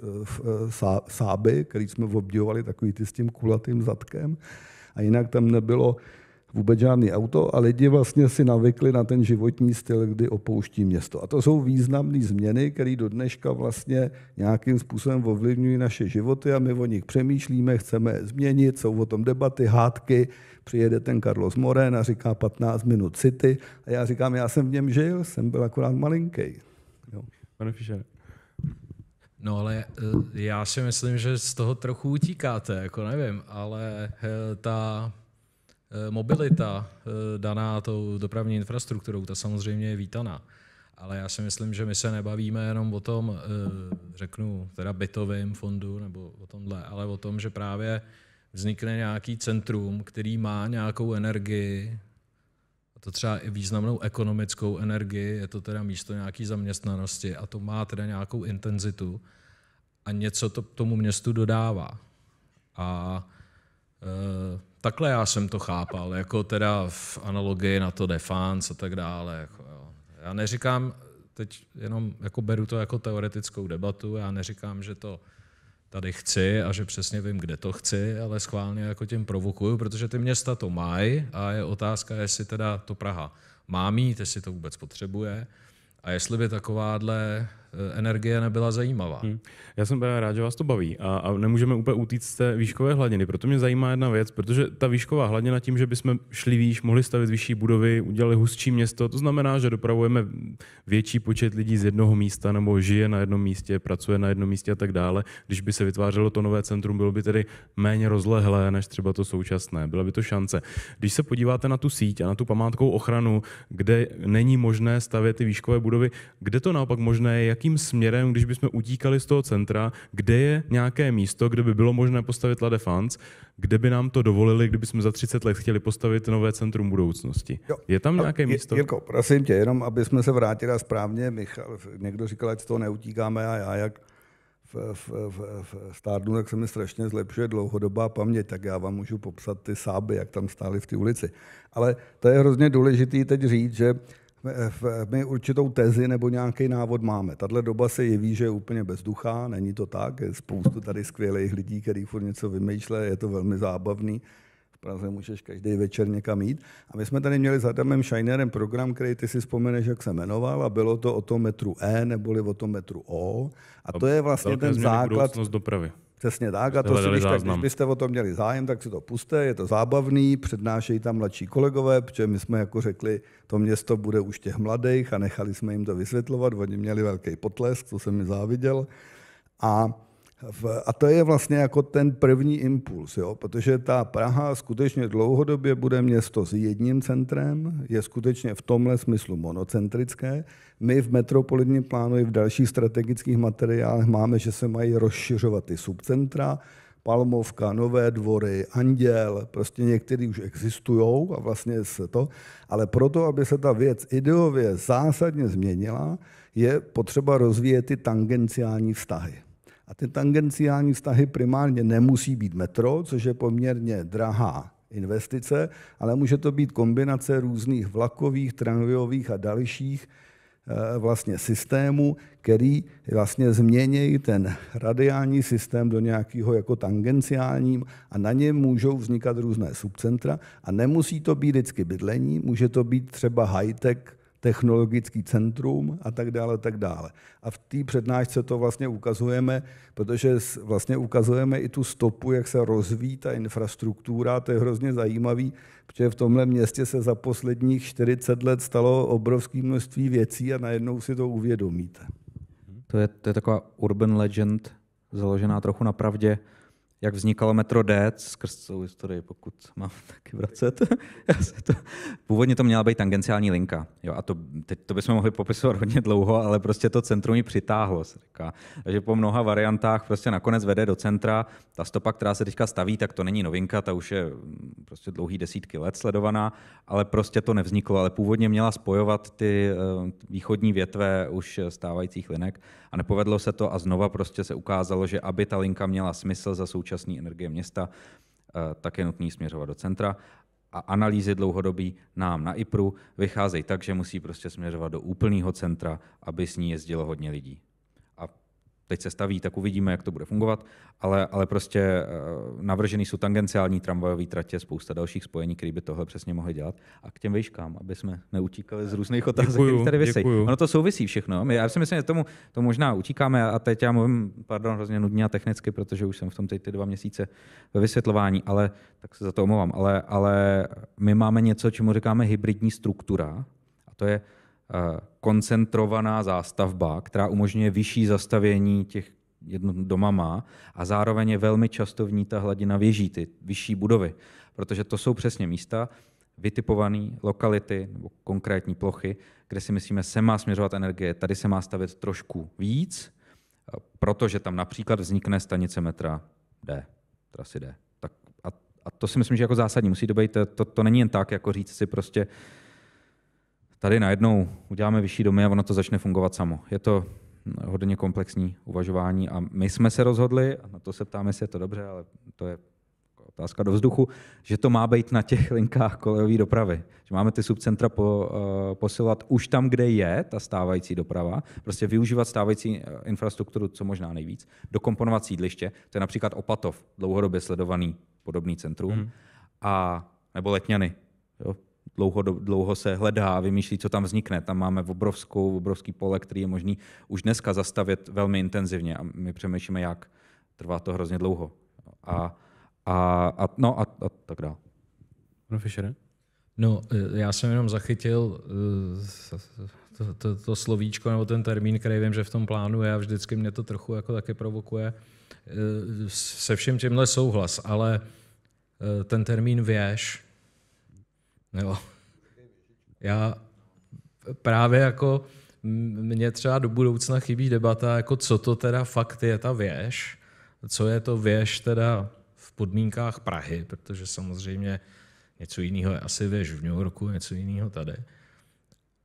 Speaker 3: eh, sáby, který jsme obdivovali, takový ty s tím kulatým zadkem. A jinak tam nebylo vůbec žádný auto a lidi vlastně si navykli na ten životní styl, kdy opouští město. A to jsou významné změny, které do dneška vlastně nějakým způsobem ovlivňují naše životy a my o nich přemýšlíme, chceme je změnit, jsou o tom debaty, hádky, přijede ten Carlos Moren a říká 15 minut city a já říkám, já jsem v něm žil, jsem byl akorát malinký. Jo.
Speaker 1: Pane Fischer.
Speaker 5: No ale eh, já si myslím, že z toho trochu utíkáte, jako nevím, ale eh, ta Eh, mobilita eh, daná tou dopravní infrastrukturou, ta samozřejmě je vítaná. Ale já si myslím, že my se nebavíme jenom o tom, eh, řeknu, teda bytovém fondu nebo o tomhle, ale o tom, že právě vznikne nějaký centrum, který má nějakou energii, a to třeba i významnou ekonomickou energii, je to teda místo nějaký zaměstnanosti a to má teda nějakou intenzitu a něco to tomu městu dodává. A Eh, takhle já jsem to chápal, jako teda v analogii na to defans a tak dále. Jako, jo. Já neříkám, teď jenom jako beru to jako teoretickou debatu, já neříkám, že to tady chci a že přesně vím, kde to chci, ale schválně jako tím provokuju, protože ty města to mají a je otázka, jestli teda to Praha má mít, jestli to vůbec potřebuje a jestli by takováhle Eh, energie
Speaker 1: nebyla zajímavá. Hmm. Já jsem právě rád, že vás to baví a, a nemůžeme úplně utíct z té výškové hladiny. Proto mě zajímá jedna věc, protože ta výšková hladina tím, že bychom šli výš, mohli stavit vyšší budovy, udělali hustší město, to znamená, že dopravujeme větší počet lidí z jednoho místa nebo žije na jednom místě, pracuje na jednom místě a tak dále. Když by se vytvářelo to nové centrum, bylo by tedy méně rozlehlé než třeba to současné. Byla by to šance. Když se podíváte na tu síť a na tu památkovou ochranu, kde není možné stavět ty výškové budovy, kde to naopak možné je, jak jakým směrem, když bychom utíkali z toho centra, kde je nějaké místo, kde by bylo možné postavit la Fans, kde by nám to dovolili, kdyby jsme za 30 let chtěli postavit nové centrum budoucnosti. Jo. Je tam nějaké místo? Jirko,
Speaker 3: prosím tě, jenom aby jsme se vrátili a správně, Michal, někdo říkal, ať z toho neutíkáme a já jak v, v, v, v stárnu, tak se mi strašně zlepšuje dlouhodobá paměť, tak já vám můžu popsat ty sáby, jak tam stály v té ulici. Ale to je hrozně důležité teď říct, že Eh, my určitou tezi nebo nějaký návod máme. Tahle doba se jeví, že je úplně bezduchá, není to tak, je spoustu tady skvělých lidí, který furt něco vymýšle, je to velmi zábavný. V Praze můžeš každý večer někam jít. A my jsme tady měli s Adamem Shinerem program, který ty si vzpomeneš, jak se jmenoval, a bylo to o tom metru E neboli o tom metru O. A to je vlastně ten základ... dopravy. Přesně tak. A to si, když, tak, když byste o tom měli zájem, tak si to puste, je to zábavný, přednášejí tam mladší kolegové, protože my jsme jako řekli, to město bude už těch mladých a nechali jsme jim to vysvětlovat. Oni měli velký potlesk, co jsem mi záviděl. A a to je vlastně jako ten první impuls, jo? protože ta Praha skutečně dlouhodobě bude město s jedním centrem, je skutečně v tomhle smyslu monocentrické. My v metropolitním plánu i v dalších strategických materiálech máme, že se mají rozšiřovat ty subcentra, Palmovka, Nové dvory, Anděl, prostě některý už existují a vlastně se to, ale proto, aby se ta věc ideově zásadně změnila, je potřeba rozvíjet ty tangenciální vztahy. A ty tangenciální vztahy primárně nemusí být metro, což je poměrně drahá investice, ale může to být kombinace různých vlakových, tramvajových a dalších eh, vlastně systémů, který vlastně změnějí ten radiální systém do nějakého jako tangenciálním a na něm můžou vznikat různé subcentra a nemusí to být vždycky bydlení, může to být třeba high-tech technologický centrum a tak dále, tak dále. A v té přednášce to vlastně ukazujeme, protože vlastně ukazujeme i tu stopu, jak se rozvíjí ta infrastruktura, to je hrozně zajímavý, protože v tomhle městě se za posledních 40 let stalo obrovské množství věcí a najednou si to uvědomíte. To je, to
Speaker 4: je taková urban legend, založená trochu na pravdě, jak vznikalo metro D, skrz celou historii, pokud mám taky vracet. to, původně to měla být tangenciální linka. Jo, a to, teď to bychom mohli popisovat hodně dlouho, ale prostě to centrum ji přitáhlo. Se říká. Takže po mnoha variantách prostě nakonec vede do centra. Ta stopa, která se teďka staví, tak to není novinka, ta už je mm, prostě dlouhý desítky let sledovaná, ale prostě to nevzniklo. Ale původně měla spojovat ty eh, východní větve už stávajících linek a nepovedlo se to a znova prostě se ukázalo, že aby ta linka měla smysl za současný energie města, eh, tak je nutný směřovat do centra a analýzy dlouhodobí nám na IPRu vycházejí tak, že musí prostě směřovat do úplného centra, aby s ní jezdilo hodně lidí teď se staví, tak uvidíme, jak to bude fungovat, ale, ale prostě eh, navržený jsou tangenciální tramvajové tratě, spousta dalších spojení, které by tohle přesně mohly dělat. A k těm výškám, aby jsme neutíkali z různých otázek, které tady vysí. Ono to souvisí všechno. My, já si myslím, že tomu, to možná utíkáme a teď já mluvím, pardon, hrozně nudně a technicky, protože už jsem v tom teď ty dva měsíce ve vysvětlování, ale tak se za to omlouvám, ale, ale my máme něco, čemu říkáme hybridní struktura a to je Eh, koncentrovaná zástavba, která umožňuje vyšší zastavění těch jedno doma má a zároveň je velmi často v ní ta hladina věží, ty vyšší budovy, protože to jsou přesně místa, vytipované lokality nebo konkrétní plochy, kde si myslíme, se má směřovat energie, tady se má stavět trošku víc, eh, protože tam například vznikne stanice metra D, trasy D. Tak a, a to si myslím, že jako zásadní musí to být, eh, to, to není jen tak, jako říct si prostě, uh, Tady najednou uděláme vyšší domy a ono to začne fungovat samo. Je to hodně komplexní uvažování a my jsme se rozhodli, a na to se ptáme, jestli je to dobře, ale to je jako otázka do vzduchu, že to má být na těch linkách kolejové dopravy. Že máme ty subcentra po, uh, eh, posilovat už tam, kde je ta stávající doprava, prostě využívat stávající eh, infrastrukturu co možná nejvíc, dokomponovat sídliště, to je například Opatov, dlouhodobě sledovaný podobný centrum, mm. a nebo Letňany, jo, dlouho, dlouho se hledá, vymýšlí, co tam vznikne. Tam máme obrovskou, obrovský pole, který je možný už dneska zastavit velmi intenzivně a my přemýšlíme, jak. Trvá to hrozně dlouho. A, a, a, no a, a tak dále.
Speaker 5: Pane Fischer? No, e, já jsem jenom zachytil e, to, to, to slovíčko nebo ten termín, který vím, že v tom plánu je a vždycky mě to trochu jako taky provokuje. E, se vším tímhle souhlas, ale ten termín věž, Jo. Já právě jako mně třeba do budoucna chybí debata, jako co to teda fakt je ta věž, co je to věž teda v podmínkách Prahy, protože samozřejmě něco jiného je asi věž v New Yorku, něco jiného tady.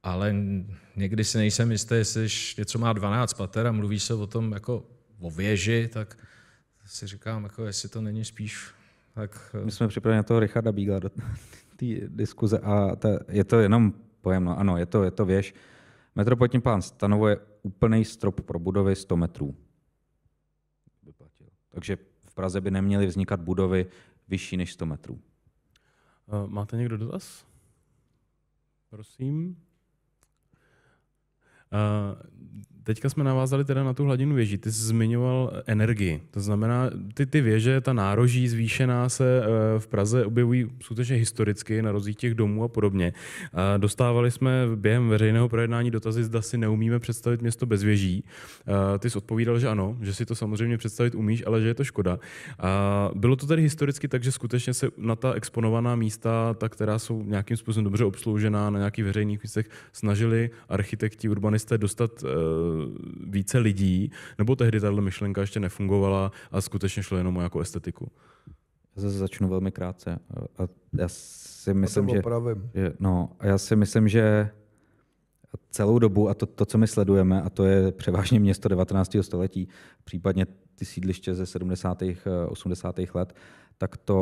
Speaker 5: Ale někdy si nejsem jistý, jestli něco má 12 pater a mluví se o tom jako o věži, tak si říkám, jako jestli to není spíš
Speaker 4: tak... My jsme připraveni na toho Richarda Bígla do, té diskuze a ta, je to jenom pojem, no, ano, je to, je to věž. Metropolitní plán stanovuje úplný strop pro budovy 100 metrů. Takže v Praze by neměly vznikat budovy vyšší než 100 metrů.
Speaker 1: Eh, máte někdo dotaz? Prosím. Eh, Teďka jsme navázali teda na tu hladinu věží. Ty jsi zmiňoval eh, energii. To znamená, ty, ty věže, ta nároží zvýšená se eh, v Praze objevují skutečně historicky na rozích těch domů a podobně. Dostávali jsme během veřejného projednání dotazy, zda si neumíme představit město bez věží. Ty jsi odpovídal, že ano, že si to samozřejmě představit umíš, ale že je to škoda. Bylo to tedy historicky tak, že skutečně se na ta exponovaná místa, ta, která jsou nějakým způsobem dobře obsloužená na nějakých veřejných místech, snažili architekti, urbanisté dostat eh, Eh, více lidí, nebo tehdy tahle myšlenka ještě nefungovala a skutečně šlo jenom o jako estetiku? Zase začnu velmi krátce.
Speaker 4: A já si myslím, že, že, no, a já si myslím, že celou dobu a to, to, co my sledujeme, a to je převážně město 19. století, případně ty sídliště ze 70. 80. Eh, let, tak to,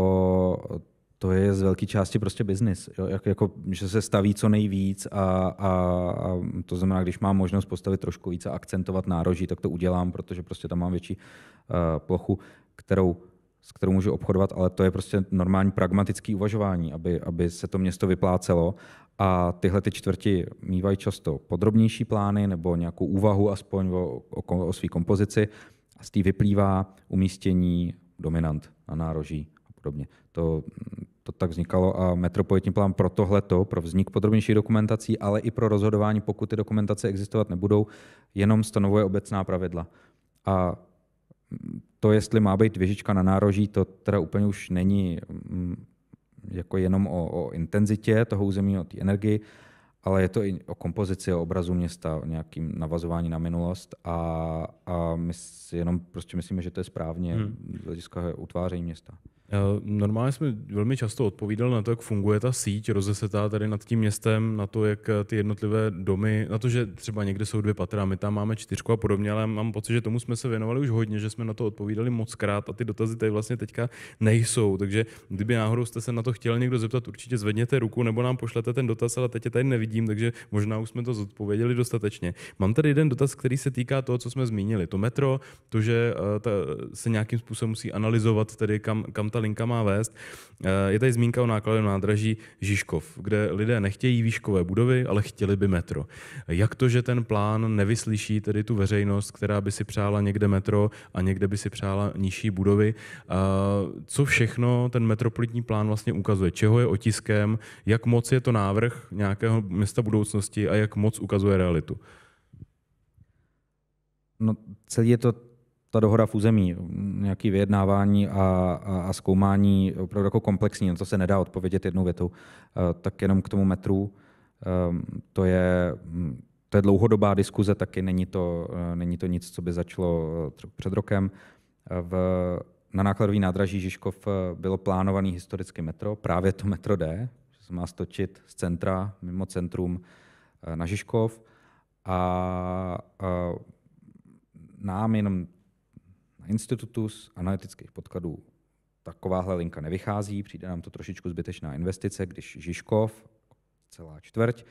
Speaker 4: to je z velké části prostě biznis. Jak, jako, že se staví co nejvíc a, a, a to znamená, když mám možnost postavit trošku více a akcentovat nároží, tak to udělám, protože prostě tam mám větší uh, plochu, kterou s kterou můžu obchodovat, ale to je prostě normální pragmatické uvažování, aby, aby se to město vyplácelo. A tyhle ty čtvrti mývají často podrobnější plány nebo nějakou úvahu aspoň o, o, o své kompozici a z té vyplývá umístění dominant na nároží a podobně. To, to tak vznikalo a metropolitní plán pro tohleto, pro vznik podrobnější dokumentací, ale i pro rozhodování, pokud ty dokumentace existovat nebudou, jenom stanovuje obecná pravidla. A to, jestli má být věžička na nároží, to teda úplně už není mm, jako jenom o, o intenzitě toho území, o té energii, ale je to i o kompozici, o obrazu města, o nějakým navazování na minulost a, a
Speaker 1: my si jenom
Speaker 4: prostě myslíme, že to je správně hmm.
Speaker 1: z hlediska utváření města. Eh, normálně jsme velmi často odpovídal na to, jak funguje ta síť rozesetá tady nad tím městem, na to, jak eh, ty jednotlivé domy, na to, že třeba někde jsou dvě patra, my tam máme čtyřku a podobně, ale mám pocit, že tomu jsme se věnovali už hodně, že jsme na to odpovídali moc krát a ty dotazy tady vlastně teďka nejsou. Takže kdyby náhodou jste se na to chtěl někdo zeptat, určitě zvedněte ruku nebo nám pošlete ten dotaz, ale teď je tady nevidím, takže možná už jsme to zodpověděli dostatečně. Mám tady jeden dotaz, který se týká toho, co jsme zmínili. To metro, to, že eh, se nějakým způsobem musí analyzovat, tedy kam, kam ta linka má vést. Eh, je tady zmínka o nákladu nádraží Žižkov, kde lidé nechtějí výškové budovy, ale chtěli by metro. Jak to, že ten plán nevyslyší tedy tu veřejnost, která by si přála někde metro a někde by si přála nižší budovy? Eh, co všechno ten metropolitní plán vlastně ukazuje? Čeho je otiskem? Jak moc je to návrh nějakého města budoucnosti a jak moc ukazuje realitu? No, celý
Speaker 4: je to ta dohoda v území, nějaké vyjednávání a, a, a zkoumání opravdu jako komplexní, na to se nedá odpovědět jednou větou, eh, tak jenom k tomu metru, ehm, to je, hm, to je dlouhodobá diskuze, taky není to, eh, není to nic, co by začalo eh, před rokem. V, na nákladový nádraží Žižkov bylo plánovaný historicky metro, právě to metro D, že se má stočit z centra, mimo centrum na Žižkov. A, a nám jenom na institutu z analytických podkladů takováhle linka nevychází, přijde nám to trošičku zbytečná investice, když Žižkov, celá čtvrť, eh,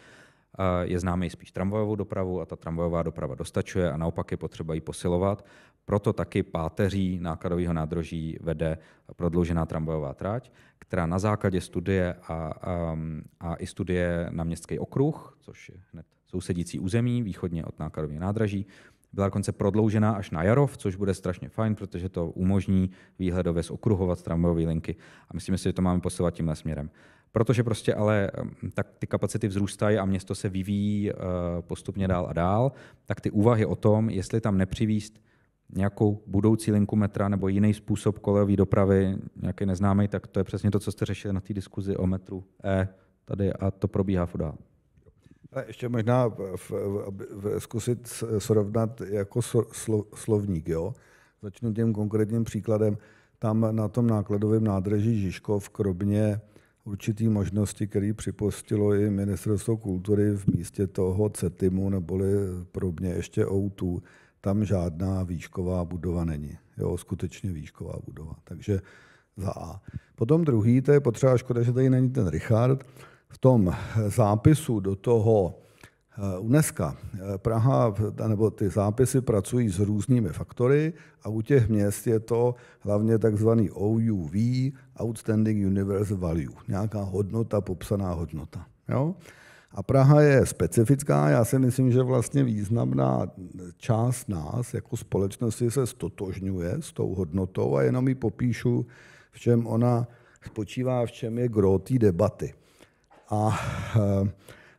Speaker 4: je známý spíš tramvajovou dopravu a ta tramvajová doprava dostačuje a naopak je potřeba ji posilovat. Proto taky páteří nákladového nádroží vede prodloužená tramvajová trať, která na základě studie a, a, ehm, a i studie na městský okruh, což je hned sousedící území východně od nákladového nádraží, byla dokonce prodloužena až na Jarov, což bude strašně fajn, protože to umožní výhledově zokruhovat tramvajové linky a myslíme si, že to máme posouvat tímhle směrem. Protože prostě ale tak ty kapacity vzrůstají a město se vyvíjí eh, postupně dál a dál, tak ty úvahy o tom, jestli tam nepřivíst nějakou budoucí linku metra nebo jiný způsob kolejové dopravy, nějaký neznámý, tak to je přesně to, co jste řešili na té diskuzi o metru E tady a to probíhá fudál.
Speaker 3: Ale ještě možná v, v, v, zkusit srovnat jako so, slo, slovník. Jo? Začnu tím konkrétním příkladem. Tam na tom nákladovém nádraží Žižkov, kromě určitý možnosti, který připustilo i Ministerstvo kultury v místě toho CETIMu, neboli pro mě ještě O2, tam žádná výšková budova není. Jo, skutečně výšková budova. Takže za A. Potom druhý, to je potřeba, škoda, že tady není ten Richard, v tom zápisu do toho eh, UNESCO eh, Praha, nebo ty zápisy pracují s různými faktory a u těch měst je to hlavně takzvaný OUV, Outstanding Universal Value, nějaká hodnota, popsaná hodnota. Jo? A Praha je specifická, já si myslím, že vlastně významná část nás jako společnosti se stotožňuje s tou hodnotou a jenom ji popíšu, v čem ona spočívá, v čem je grotý debaty. A, eh,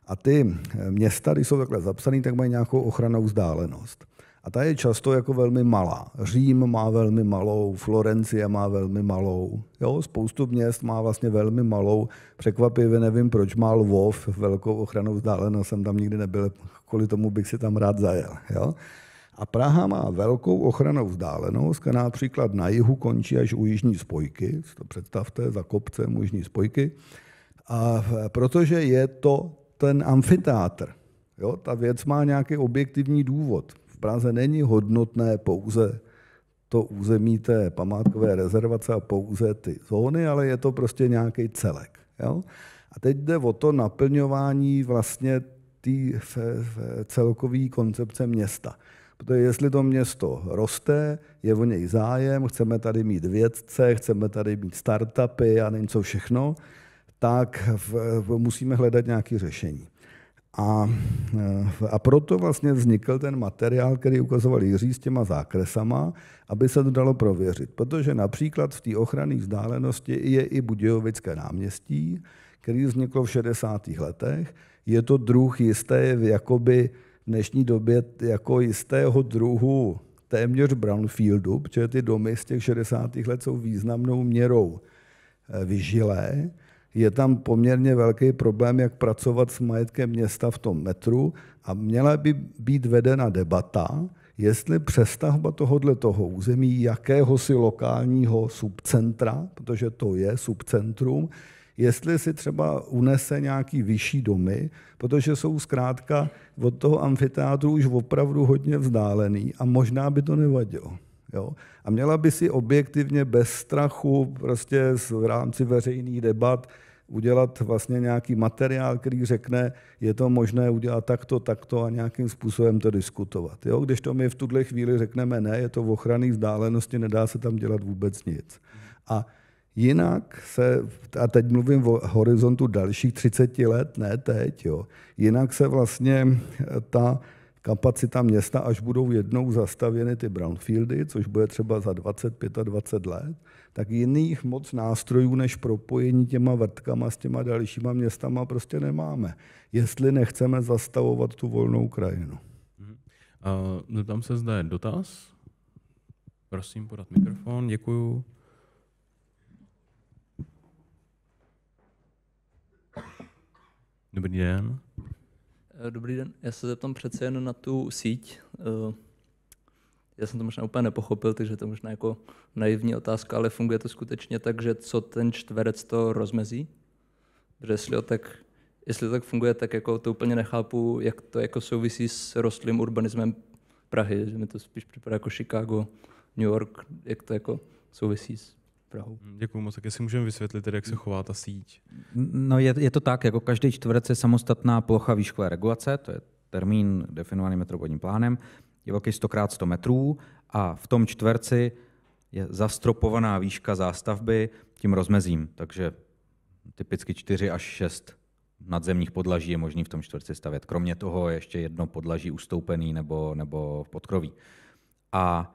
Speaker 3: a ty města, když jsou takhle zapsané, tak mají nějakou ochranou vzdálenost. A ta je často jako velmi malá. Řím má velmi malou, Florencie má velmi malou. Jo, spoustu měst má vlastně velmi malou. Překvapivě nevím, proč má Lvov velkou ochranou vzdálenost. Jsem tam nikdy nebyl, kvůli tomu bych si tam rád zajel. Jo? A Praha má velkou ochranou vzdálenost, která například na jihu končí až u jižní spojky, si to představte, za kopcem u jižní spojky, a protože je to ten amfiteátr. Jo? Ta věc má nějaký objektivní důvod. V Praze není hodnotné pouze to území té památkové rezervace a pouze ty zóny, ale je to prostě nějaký celek. Jo? A teď jde o to naplňování vlastně té celkové koncepce města. Protože jestli to město roste, je o něj zájem, chceme tady mít vědce, chceme tady mít startupy a něco všechno, tak v, v, musíme hledat nějaké řešení. A, eh, a proto vlastně vznikl ten materiál, který ukazoval Jiří s těma zákresama, aby se to dalo prověřit. Protože například v té ochranné vzdálenosti je i Budějovické náměstí, který vzniklo v 60. letech. Je to druh jisté, v jakoby v dnešní době jako jistého druhu téměř brownfieldu, protože ty domy z těch 60. let jsou významnou měrou eh, vyžilé je tam poměrně velký problém, jak pracovat s majetkem města v tom metru a měla by být vedena debata, jestli přestavba tohohle toho území, jakéhosi lokálního subcentra, protože to je subcentrum, jestli si třeba unese nějaký vyšší domy, protože jsou zkrátka od toho amfiteátru už opravdu hodně vzdálený a možná by to nevadilo. Jo? A měla by si objektivně bez strachu prostě v rámci veřejných debat udělat vlastně nějaký materiál, který řekne, je to možné udělat takto, takto a nějakým způsobem to diskutovat. Jo? Když to my v tuhle chvíli řekneme ne, je to v ochranné vzdálenosti, nedá se tam dělat vůbec nic. A Jinak se, a teď mluvím o horizontu dalších 30 let, ne teď, jo, jinak se vlastně ta kapacita města, až budou jednou zastavěny ty brownfieldy, což bude třeba za 20, 25 20 let, tak jiných moc nástrojů než propojení těma vrtkama s těma dalšíma městama prostě nemáme, jestli nechceme zastavovat tu volnou krajinu.
Speaker 1: Uh, tam se zde dotaz. Prosím podat mikrofon, děkuju. Dobrý den.
Speaker 5: Dobrý den, já se zeptám přece jen na tu síť. Eh, já jsem to možná úplně nepochopil, takže to je možná jako naivní otázka, ale funguje to skutečně tak, že co ten čtverec to rozmezí? Protože jestli, tak, jestli to tak funguje, tak jako to úplně nechápu, jak to jako souvisí s rostlým urbanismem Prahy, že mi to spíš připadá jako Chicago, New York, jak to jako souvisí s
Speaker 1: Prahou. Hmm, Děkuji moc. Tak jestli můžeme vysvětlit, tedy, jak se chová ta síť?
Speaker 4: No je, je to tak, jako každý čtverec je samostatná plocha výškové regulace, to je termín definovaný metropolním plánem je velký 100 x 100 metrů a v tom čtverci je zastropovaná výška zástavby tím rozmezím, takže typicky 4 až 6 nadzemních podlaží je možný v tom čtverci stavět. Kromě toho je ještě jedno podlaží ustoupený nebo, nebo v podkroví. A,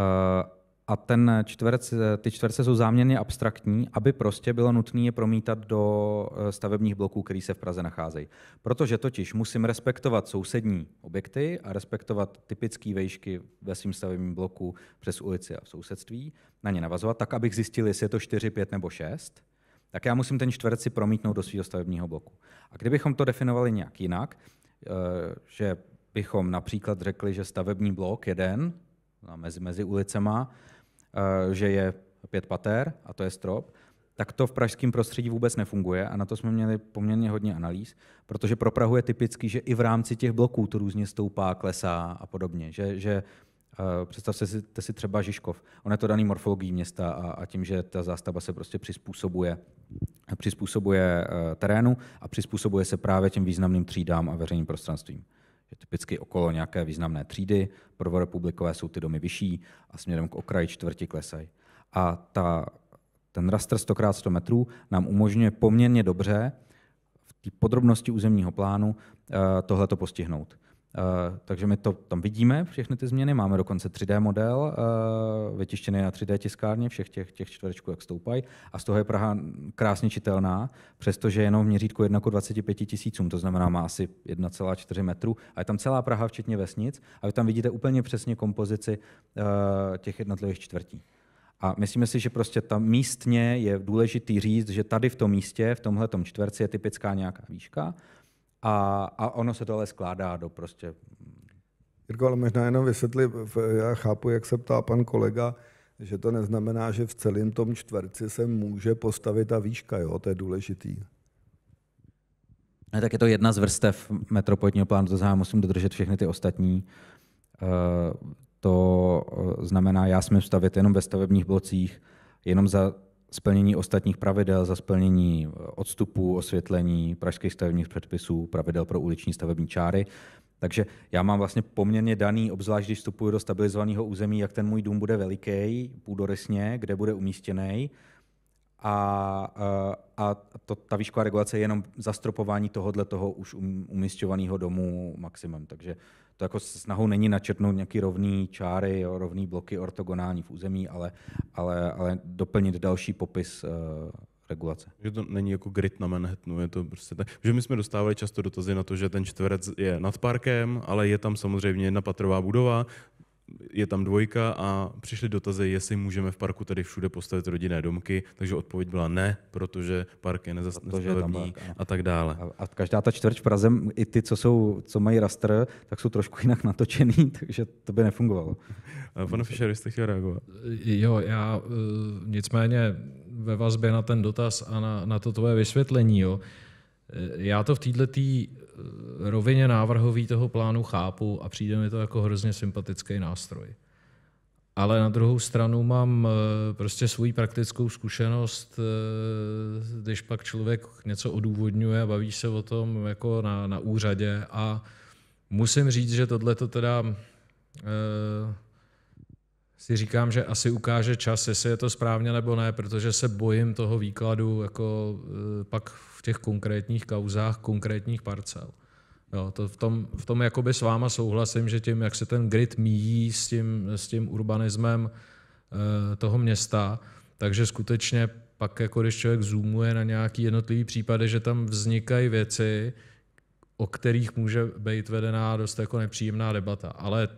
Speaker 4: eh, a ten čtverec, ty čtverce jsou záměrně abstraktní, aby prostě bylo nutné je promítat do eh, stavebních bloků, které se v Praze nacházejí. Protože totiž musím respektovat sousední objekty a respektovat typické vejšky ve svým stavebním bloku přes ulici a v sousedství, na ně navazovat, tak abych zjistil, jestli je to 4, 5 nebo 6 tak já musím ten čtverec si promítnout do svého stavebního bloku. A kdybychom to definovali nějak jinak, eh, že bychom například řekli, že stavební blok jeden mezi, mezi ulicema Eh, že je pět pater a to je strop, tak to v pražském prostředí vůbec nefunguje a na to jsme měli poměrně hodně analýz, protože pro Prahu je typický, že i v rámci těch bloků to různě stoupá, klesá a podobně. Že, že eh, Představte si, si třeba Žižkov. On je to daný morfologií města a, a tím, že ta zástava se prostě přizpůsobuje, přizpůsobuje eh, terénu a přizpůsobuje se právě těm významným třídám a veřejným prostranstvím je typicky okolo nějaké významné třídy, prvorepublikové jsou ty domy vyšší a směrem k okraji čtvrti klesají. A ta, ten raster 100x100 metrů nám umožňuje poměrně dobře v té podrobnosti územního plánu eh, tohleto postihnout. Eh, takže my to tam vidíme, všechny ty změny. Máme dokonce 3D model, eh, vytištěný na 3D tiskárně všech těch, těch čtverečků, jak stoupají. A z toho je Praha krásně čitelná, přestože jenom v měřítku 1 k 25 tisícům, to znamená má asi 1,4 metru. A je tam celá Praha, včetně vesnic. A vy tam vidíte úplně přesně kompozici eh, těch jednotlivých čtvrtí. A myslíme si, že prostě tam místně je důležitý říct, že tady v tom místě, v tomhle čtverci je typická nějaká výška a, a ono se to ale skládá do prostě...
Speaker 3: Jirko, ale možná jenom vysvětli, já chápu, jak se ptá pan kolega, že to neznamená, že v celém tom čtverci se může postavit ta výška, jo? to je důležitý.
Speaker 4: Ne, tak je to jedna z vrstev metropolitního plánu, to znamená, musím dodržet všechny ty ostatní. Eh, to eh, znamená, já smím stavět jenom ve stavebních blocích, jenom za splnění ostatních pravidel za splnění eh, odstupů osvětlení pražských stavebních předpisů, pravidel pro uliční stavební čáry. Takže já mám vlastně poměrně daný, obzvlášť když vstupuji do stabilizovaného území, jak ten můj dům bude veliký, půdorysně, kde bude umístěný a, eh, a to, ta výšková regulace je jenom zastropování tohohle toho už umístěvaného domu maximum. Takže to jako snahou není načrtnout nějaký rovný čáry, jo, rovný bloky ortogonální v území, ale, ale, ale doplnit další popis uh,
Speaker 1: regulace. Že to není jako grid na Manhattanu, je to prostě tak. Že my jsme dostávali často dotazy na to, že ten čtverec je nad parkem, ale je tam samozřejmě jedna patrová budova, je tam dvojka a přišly dotazy, jestli můžeme v parku tady všude postavit rodinné domky, takže odpověď byla ne, protože park je nezastavební a tak dále. A, každá ta čtvrť
Speaker 4: v Praze, i ty, co, jsou, co mají rastr, tak jsou trošku jinak natočený, takže to by nefungovalo.
Speaker 1: Pane
Speaker 5: Fischer, jste chtěl reagovat? E, jo, já e, nicméně ve vazbě na ten dotaz a na, na to tvoje vysvětlení, jo, e, já to v této rovině návrhový toho plánu chápu a přijde mi to jako hrozně sympatický nástroj. Ale na druhou stranu mám eh, prostě svou praktickou zkušenost, eh, když pak člověk něco odůvodňuje, baví se o tom jako na, na úřadě a musím říct, že tohle to teda eh, si říkám, že asi ukáže čas, jestli je to správně nebo ne, protože se bojím toho výkladu jako pak těch konkrétních kauzách konkrétních parcel. Jo, to v tom, v tom jakoby s váma souhlasím, že tím, jak se ten grid míjí s tím, s tím urbanismem e, toho města, takže skutečně pak, jako když člověk zoomuje na nějaký jednotlivý případy, že tam vznikají věci, o kterých může být vedená dost jako nepříjemná debata. Ale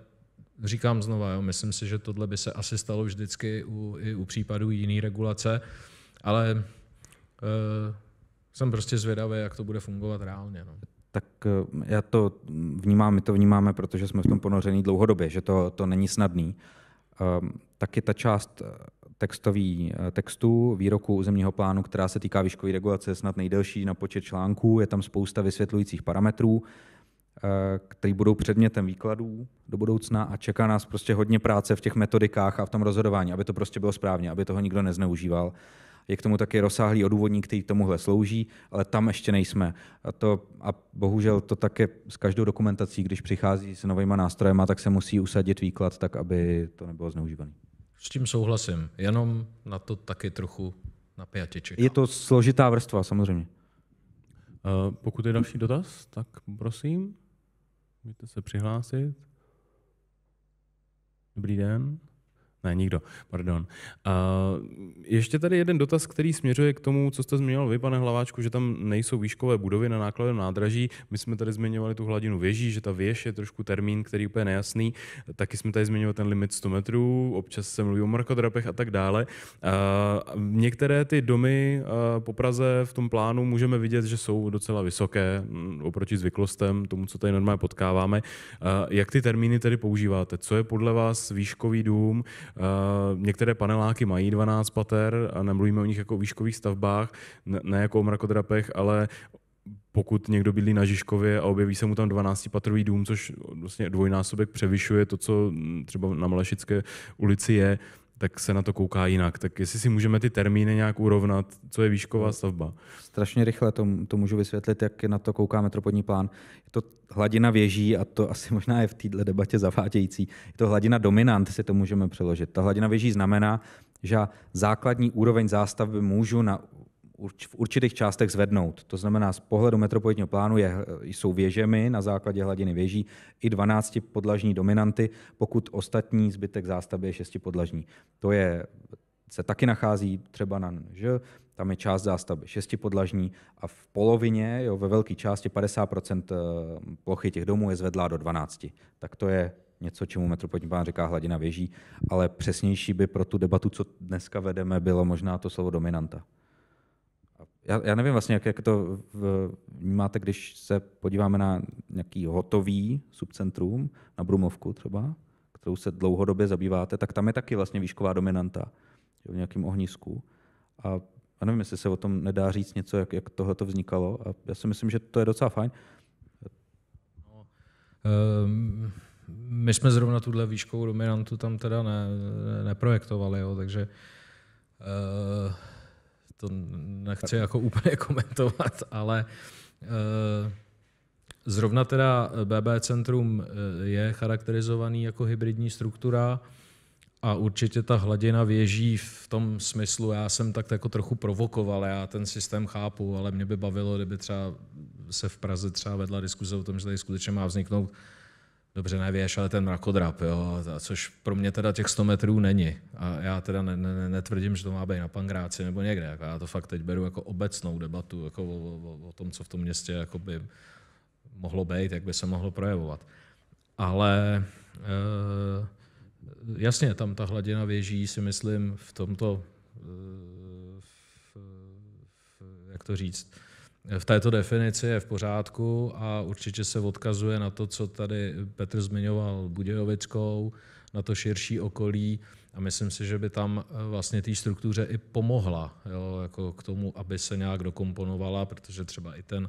Speaker 5: říkám znova, jo, myslím si, že tohle by se asi stalo vždycky u, i u případů jiné regulace, ale e, jsem prostě zvědavý, jak to bude fungovat reálně. No.
Speaker 4: Tak eh, já to vnímám, my to vnímáme, protože jsme v tom ponořený dlouhodobě, že to, to není snadný. Um, taky ta část eh, textový, eh, textu výroku územního plánu, která se týká výškové regulace, je snad nejdelší na počet článků. Je tam spousta vysvětlujících parametrů, které budou předmětem výkladů do budoucna a čeká nás prostě hodně práce v těch metodikách a v tom rozhodování, aby to prostě bylo správně, aby toho nikdo nezneužíval. Je k tomu taky rozsáhlý odůvodní, který tomuhle slouží, ale tam ještě nejsme. A, to, a bohužel to také s každou dokumentací, když přichází s novýma nástrojema, tak se musí usadit výklad tak, aby to nebylo zneužívané.
Speaker 5: S tím souhlasím, jenom na to taky trochu napjatě čekám. Je to
Speaker 1: složitá vrstva, samozřejmě. Uh, pokud je další dotaz, tak prosím, můžete se přihlásit. Dobrý den. Ne, nikdo, pardon. A ještě tady jeden dotaz, který směřuje k tomu, co jste zmiňoval vy, pane Hlaváčku, že tam nejsou výškové budovy na nákladem nádraží. My jsme tady zmiňovali tu hladinu věží, že ta věž je trošku termín, který je úplně nejasný. Taky jsme tady zmiňovali ten limit 100 metrů, občas se mluví o markodrapech a tak dále. A některé ty domy po Praze v tom plánu můžeme vidět, že jsou docela vysoké mm, oproti zvyklostem, tomu, co tady normálně potkáváme. A jak ty termíny tedy používáte? Co je podle vás výškový dům? Eh, některé paneláky mají 12 pater a nemluvíme o nich jako o výškových stavbách, ne jako o mrakodrapech, ale pokud někdo bydlí na Žižkově a objeví se mu tam 12-patrový dům, což vlastně dvojnásobek převyšuje to, co mm, třeba na Malešické ulici je, tak se na to kouká jinak. Tak jestli si můžeme ty termíny nějak urovnat, co je výšková stavba? Strašně rychle to, to můžu vysvětlit, jak na to kouká metropodní plán. Je to
Speaker 4: hladina věží, a to asi možná je v této debatě zavádějící, je to hladina dominant, si to můžeme přeložit. Ta hladina věží znamená, že základní úroveň zástavby můžu na v určitých částech zvednout. To znamená, z pohledu metropolitního plánu je, eh, jsou věžemi na základě hladiny věží i 12 podlažní dominanty, pokud ostatní zbytek zástavby je 6 podlažní. To je, se taky nachází třeba na že tam je část zástavby podlažní a v polovině, jo, ve velké části 50% eh, plochy těch domů je zvedlá do 12. Tak to je něco, čemu metropolitní plán říká hladina věží, ale přesnější by pro tu debatu, co dneska vedeme, bylo možná to slovo dominanta. Já, já nevím vlastně, jak, jak to vnímáte, když se podíváme na nějaký hotový subcentrum, na Brumovku třeba, kterou se dlouhodobě zabýváte, tak tam je taky vlastně výšková dominanta v nějakém ohnisku. A, já nevím, jestli se o tom nedá říct něco, jak, jak tohle to vznikalo. A já si myslím, že to je docela fajn.
Speaker 5: No, um... My jsme zrovna tuhle výškovou dominantu tam teda ne, neprojektovali, jo, takže uh, to nechci jako úplně komentovat, ale eh, zrovna teda BB Centrum eh, je charakterizovaný jako hybridní struktura a určitě ta hladina věží v tom smyslu, já jsem tak jako trochu provokoval, já ten systém chápu, ale mě by bavilo, kdyby třeba se v Praze třeba vedla diskuze o tom, že tady skutečně má vzniknout dobře nevěš, ale ten mrakodrap, jo, což pro mě teda těch 100 metrů není. A já teda ne, ne, netvrdím, že to má být na Pangráci nebo někde. Jako já to fakt teď beru jako obecnou debatu jako o, o, o tom, co v tom městě jako by mohlo být, jak by se mohlo projevovat. Ale e, jasně, tam ta hladina věží si myslím v tomto, eh, v, v, jak to říct, v této definici je v pořádku a určitě se odkazuje na to, co tady Petr zmiňoval Budějovickou, na to širší okolí a myslím si, že by tam eh, vlastně té struktuře i pomohla jo, jako k tomu, aby se nějak dokomponovala, protože třeba i ten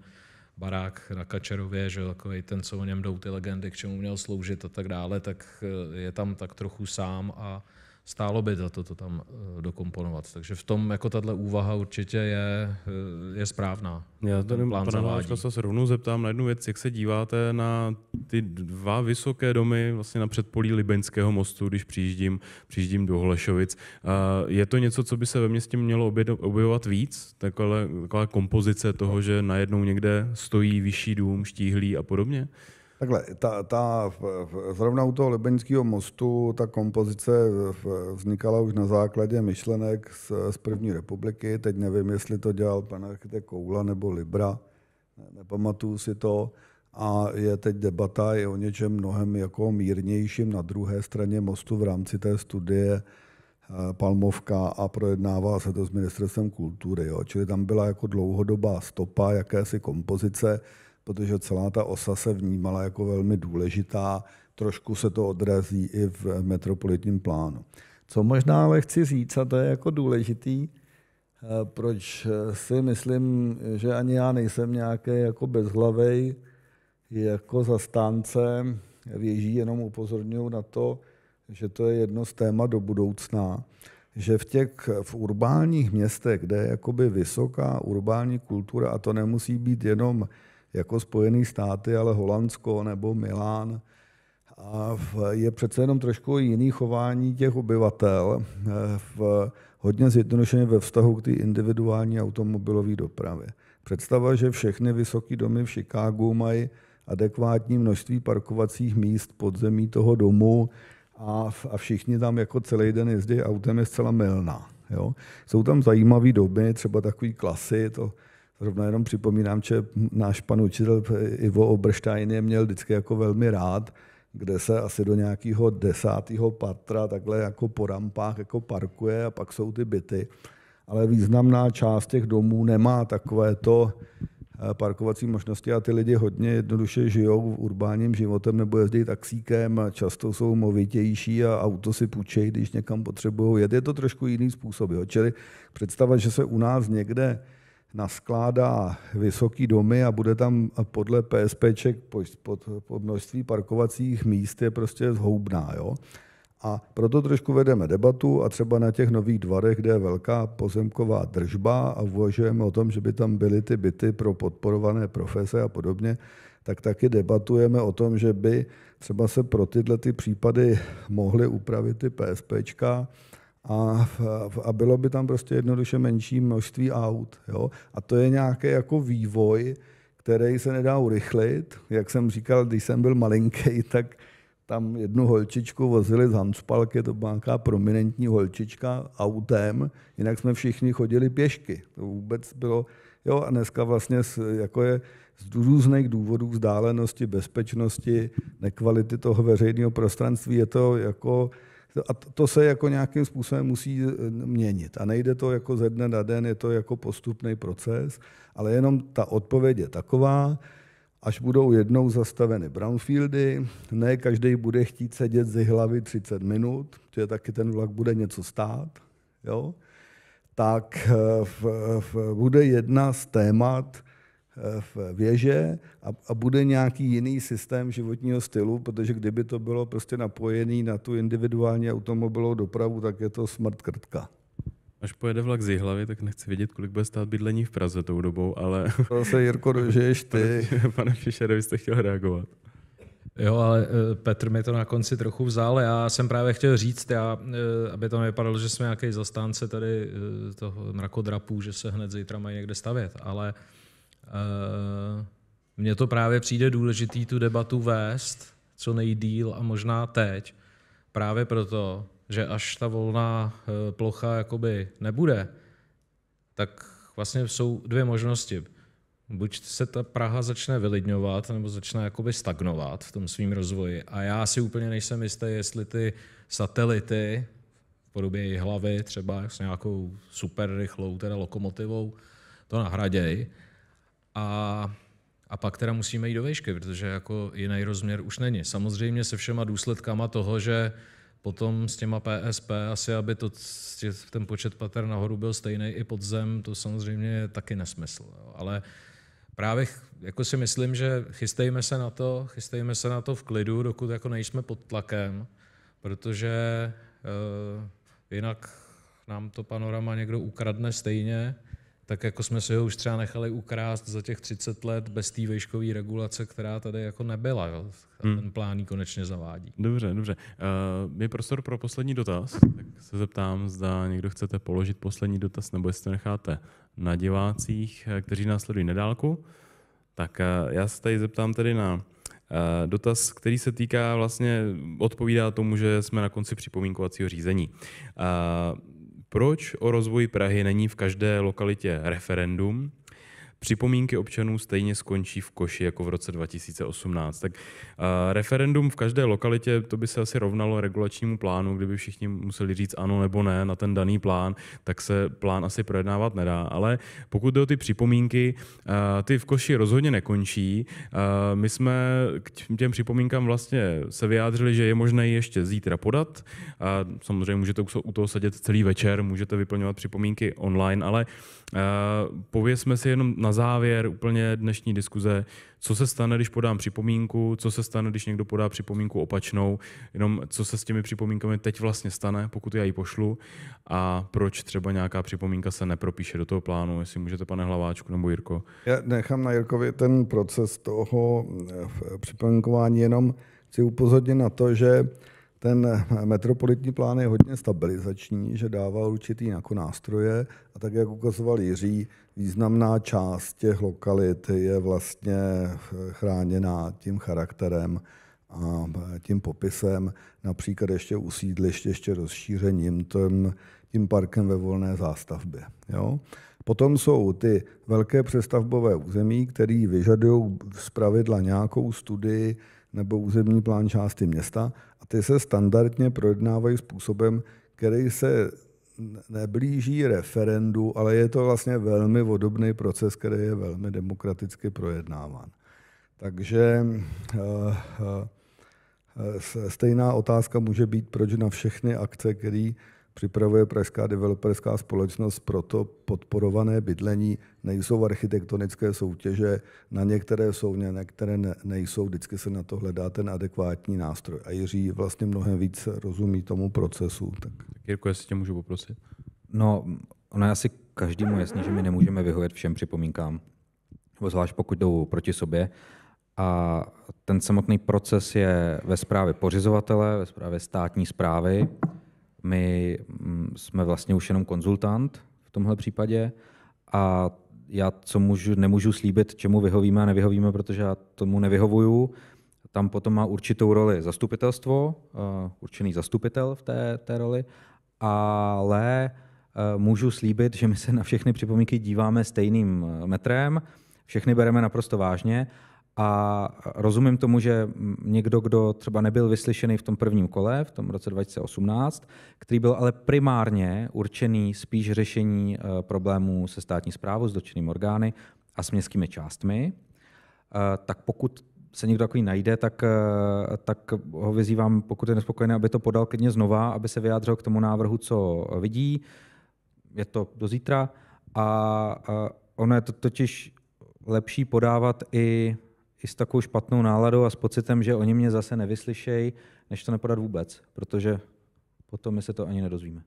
Speaker 5: barák na Kačerově, že jako i ten, co o něm jdou ty legendy, k čemu měl sloužit a tak dále, tak eh, je tam tak trochu sám a stálo by za to, to tam eh, dokomponovat. Takže v tom jako tahle úvaha určitě je, eh, je správná. Já tady plán pana Váčka
Speaker 1: se rovnou zeptám na jednu věc, jak se díváte na ty dva vysoké domy vlastně na předpolí Libeňského mostu, když přijíždím, přijíždím do Holešovic. Je to něco, co by se ve městě mělo objevovat víc? Taková, taková kompozice toho, že najednou někde stojí vyšší dům, štíhlý a podobně?
Speaker 3: Takhle, ta, ta, zrovna u toho Lebeňského mostu ta kompozice vznikala už na základě myšlenek z, z první republiky. Teď nevím, jestli to dělal pan architekt Koula nebo Libra, nepamatuju si to. A je teď debata je o něčem mnohem jako mírnějším na druhé straně mostu v rámci té studie eh, Palmovka a projednává se to s ministerstvem kultury. Jo. Čili tam byla jako dlouhodobá stopa jakési kompozice, protože celá ta osa se vnímala jako velmi důležitá. Trošku se to odrazí i v metropolitním plánu. Co možná ale chci říct, a to je jako důležitý, eh, proč eh, si myslím, že ani já nejsem nějaký jako bezhlavej, jako zastánce věží, jenom upozorňuji na to, že to je jedno z téma do budoucna, že v těch v urbálních městech, kde je jakoby vysoká urbální kultura, a to nemusí být jenom jako Spojené státy, ale Holandsko nebo Milán. A je přece jenom trošku jiný chování těch obyvatel, eh, v, hodně zjednodušeně ve vztahu k té individuální automobilové dopravě. Představa, že všechny vysoké domy v Chicagu mají adekvátní množství parkovacích míst pod zemí toho domu a, a všichni tam jako celý den jezdí autem je zcela milná. Jo? Jsou tam zajímavé doby, třeba takový klasy, to Zrovna jenom připomínám, že náš pan učitel Ivo Oberstein je měl vždycky jako velmi rád, kde se asi do nějakého desátého patra takhle jako po rampách jako parkuje a pak jsou ty byty. Ale významná část těch domů nemá takovéto eh, parkovací možnosti a ty lidi hodně jednoduše žijou v urbáním životem nebo jezdí taxíkem často jsou movitější a auto si půjčejí, když někam potřebují jet. Je to trošku jiný způsob. Jo? Čili představa, že se u nás někde naskládá vysoký domy a bude tam podle PSPček pod, pod množství parkovacích míst je prostě zhoubná. Jo? A proto trošku vedeme debatu a třeba na těch nových dvarech, kde je velká pozemková držba a uvažujeme o tom, že by tam byly ty byty pro podporované profese a podobně, tak taky debatujeme o tom, že by třeba se pro tyhle ty případy mohly upravit ty PSPčka a, a bylo by tam prostě jednoduše menší množství aut. Jo? A to je nějaký jako vývoj, který se nedá urychlit. Jak jsem říkal, když jsem byl malinký, tak tam jednu holčičku vozili z Hanspalky, to byla nějaká prominentní holčička, autem, jinak jsme všichni chodili pěšky. To vůbec bylo, jo, a dneska vlastně jako je z různých důvodů vzdálenosti, bezpečnosti, nekvality toho veřejného prostranství je to jako a to se jako nějakým způsobem musí e, měnit. A nejde to jako ze dne na den, je to jako postupný proces, ale jenom ta odpověď je taková, až budou jednou zastaveny brownfieldy, ne každý bude chtít sedět z hlavy 30 minut, protože taky ten vlak bude něco stát, jo? tak e, v, v, bude jedna z témat, Eh, v věže a, a bude nějaký jiný systém životního stylu, protože kdyby to bylo prostě napojený na tu individuální automobilovou dopravu, tak je to smrt krtka.
Speaker 1: Až pojede vlak z hlavy, tak nechci vědět, kolik bude stát bydlení v Praze tou dobou, ale... To se, Jirko, dožiješ ty. Pane, Fischer, vy jste chtěl reagovat.
Speaker 5: Jo, ale eh, Petr mi to na konci trochu vzal. Já jsem právě chtěl říct, já, eh, aby to nevypadalo, že jsme nějaký zastánce tady toho mrakodrapu, že se hned zítra mají někde stavět, ale uh, Eh, mně to právě přijde důležitý tu debatu vést co nejdíl a možná teď, právě proto, že až ta volná eh, plocha jakoby nebude, tak vlastně jsou dvě možnosti. Buď se ta Praha začne vylidňovat, nebo začne jakoby stagnovat v tom svém rozvoji. A já si úplně nejsem jistý, jestli ty satelity v podobě hlavy třeba s nějakou super rychlou teda lokomotivou to nahraděj. A, a pak teda musíme jít do vejšky, protože jako jiný rozměr už není. Samozřejmě se všema důsledkama toho, že potom s těma PSP, asi aby to, ten počet pater nahoru byl stejný i pod zem, to samozřejmě je taky nesmysl. Jo. Ale právě jako si myslím, že chystejme se na to, chystejme se na to v klidu, dokud jako nejsme pod tlakem, protože e, jinak nám to panorama někdo ukradne stejně tak jako jsme si ho už třeba nechali ukrást za těch 30 let bez té vejškové regulace, která tady jako nebyla.
Speaker 1: Jo? A hmm. ten plán konečně zavádí. Dobře, dobře. Uh, je prostor pro poslední dotaz, tak se zeptám, zda někdo chcete položit poslední dotaz, nebo jestli to necháte na divácích, eh, kteří nás sledují nedálku. Tak uh, já se tady zeptám tedy na uh, Dotaz, který se týká vlastně, odpovídá tomu, že jsme na konci připomínkovacího řízení. Uh, proč o rozvoji Prahy není v každé lokalitě referendum? Připomínky občanů stejně skončí v koši jako v roce 2018. Tak uh, referendum v každé lokalitě, to by se asi rovnalo regulačnímu plánu, kdyby všichni museli říct ano nebo ne na ten daný plán, tak se plán asi projednávat nedá. Ale pokud jde o ty připomínky, uh, ty v koši rozhodně nekončí. Uh, my jsme k těm připomínkám vlastně se vyjádřili, že je možné ještě zítra podat. A samozřejmě můžete u toho sedět celý večer, můžete vyplňovat připomínky online, ale uh, Eh, Povězme si jenom na závěr úplně dnešní diskuze, co se stane, když podám připomínku, co se stane, když někdo podá připomínku opačnou, jenom co se s těmi připomínkami teď vlastně stane, pokud já ji pošlu a proč třeba nějaká připomínka se nepropíše do toho plánu, jestli můžete, pane Hlaváčku nebo Jirko.
Speaker 3: Já nechám na Jirkovi ten proces toho eh, připomínkování, jenom chci upozornit na to, že ten metropolitní plán je hodně stabilizační, že dává určitý jako nástroje a tak, jak ukazoval Jiří, významná část těch lokalit je vlastně chráněná tím charakterem a tím popisem, například ještě usídliště, ještě rozšířením, tím, tím parkem ve volné zástavbě. Jo? Potom jsou ty velké přestavbové území, které vyžadují zpravidla nějakou studii, nebo územní plán části města a ty se standardně projednávají způsobem, který se neblíží referendu, ale je to vlastně velmi vodobný proces, který je velmi demokraticky projednáván. Takže eh, eh, stejná otázka může být, proč na všechny akce, které Připravuje Pražská developerská společnost proto podporované bydlení. Nejsou architektonické soutěže, na některé jsou, na některé nejsou. Vždycky se na to hledá ten adekvátní nástroj. A Jiří vlastně mnohem víc rozumí tomu procesu. Tak.
Speaker 1: Jirko, jestli tě můžu poprosit.
Speaker 4: No, ono je asi každému jasný, že my nemůžeme vyhovět všem připomínkám, zvlášť pokud jdou proti sobě. A ten samotný proces je ve správě pořizovatele, ve správě státní správy, my mm, jsme vlastně už jenom konzultant v tomhle případě a já co můžu, nemůžu slíbit, čemu vyhovíme a nevyhovíme, protože já tomu nevyhovuju. Tam potom má určitou roli zastupitelstvo, eh, určený zastupitel v té, té roli, ale eh, můžu slíbit, že my se na všechny připomínky díváme stejným eh, metrem, všechny bereme naprosto vážně a rozumím tomu, že někdo, kdo třeba nebyl vyslyšený v tom prvním kole, v tom roce 2018, který byl ale primárně určený spíš řešení eh, problémů se státní zprávou, s dotčenými orgány a s městskými částmi, eh, tak pokud se někdo takový najde, tak, eh, tak ho vyzývám, pokud je nespokojený, aby to podal klidně znova, aby se vyjádřil k tomu návrhu, co vidí. Je to do zítra. A ono je to totiž lepší podávat i i s takovou špatnou náladou a s pocitem, že oni mě zase nevyslyšejí, než to nepodat vůbec, protože potom my se to ani
Speaker 1: nedozvíme.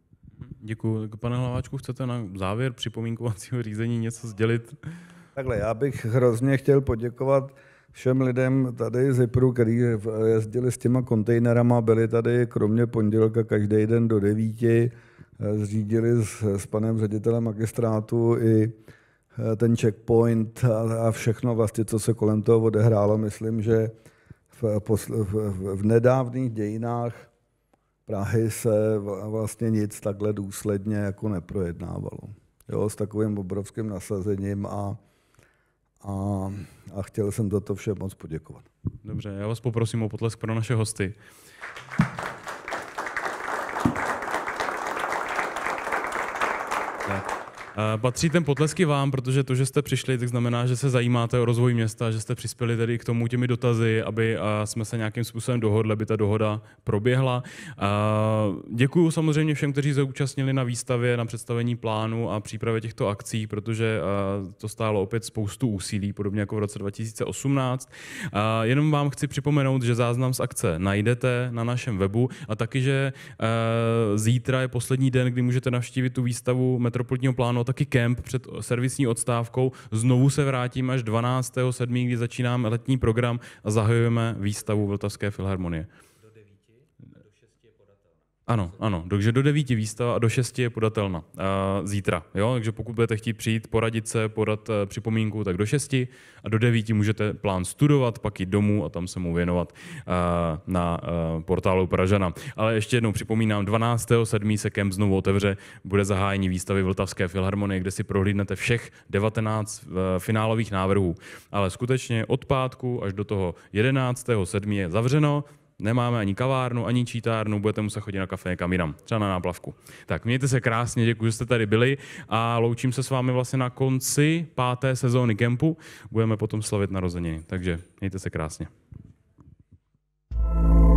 Speaker 1: Děkuji. Pane Hlaváčku, chcete na závěr připomínkovacího řízení něco sdělit?
Speaker 3: Takhle, já bych hrozně chtěl poděkovat všem lidem tady z IPRu, který jezdili s těma kontejnerama, byli tady kromě pondělka každý den do devíti, eh, zřídili s, s panem ředitelem magistrátu i Eh, ten checkpoint a, všechno vlastně, co se kolem toho odehrálo, myslím, že v, posl- v, v nedávných dějinách Prahy se vlastně nic takhle důsledně jako neprojednávalo. Jo, s takovým obrovským nasazením a, a, a chtěl jsem za to vše moc poděkovat.
Speaker 1: Dobře, já vás poprosím o potlesk pro naše hosty. Eh, patří ten potlesky vám, protože to, že jste přišli, tak znamená, že se zajímáte o rozvoj města, že jste přispěli tedy k tomu těmi dotazy, aby eh, jsme se nějakým způsobem dohodli, aby ta dohoda proběhla. Eh, Děkuji samozřejmě všem, kteří se účastnili na výstavě, na představení plánu a přípravě těchto akcí, protože to stálo opět spoustu úsilí, podobně jako v roce 2018. Jenom vám chci připomenout, že záznam z akce najdete na našem webu a taky, že zítra je poslední den, kdy můžete navštívit tu výstavu metropolitního plánu bylo taky kemp před servisní odstávkou. Znovu se vrátím až 12.7., kdy začínáme letní program a zahajujeme výstavu Vltavské filharmonie. Ano, ano. Takže do 9 výstava a do 6 je podatelna zítra. Jo? Takže pokud budete chtít přijít, poradit se, podat eh, připomínku, tak do 6 a do 9 můžete plán studovat, pak jít domů a tam se mu věnovat eh, na eh, portálu Pražana. Ale ještě jednou připomínám, 12.7. se kem znovu otevře, bude zahájení výstavy Vltavské filharmonie, kde si prohlídnete všech 19 finálových návrhů. Ale skutečně od pátku až do toho 11.7. je zavřeno, nemáme ani kavárnu, ani čítárnu, budete muset chodit na kafe někam jinam, třeba na náplavku. Tak mějte se krásně, děkuji, že jste tady byli a loučím se s vámi vlastně na konci páté sezóny kempu. Budeme potom slavit narozeniny, takže mějte se krásně. thank you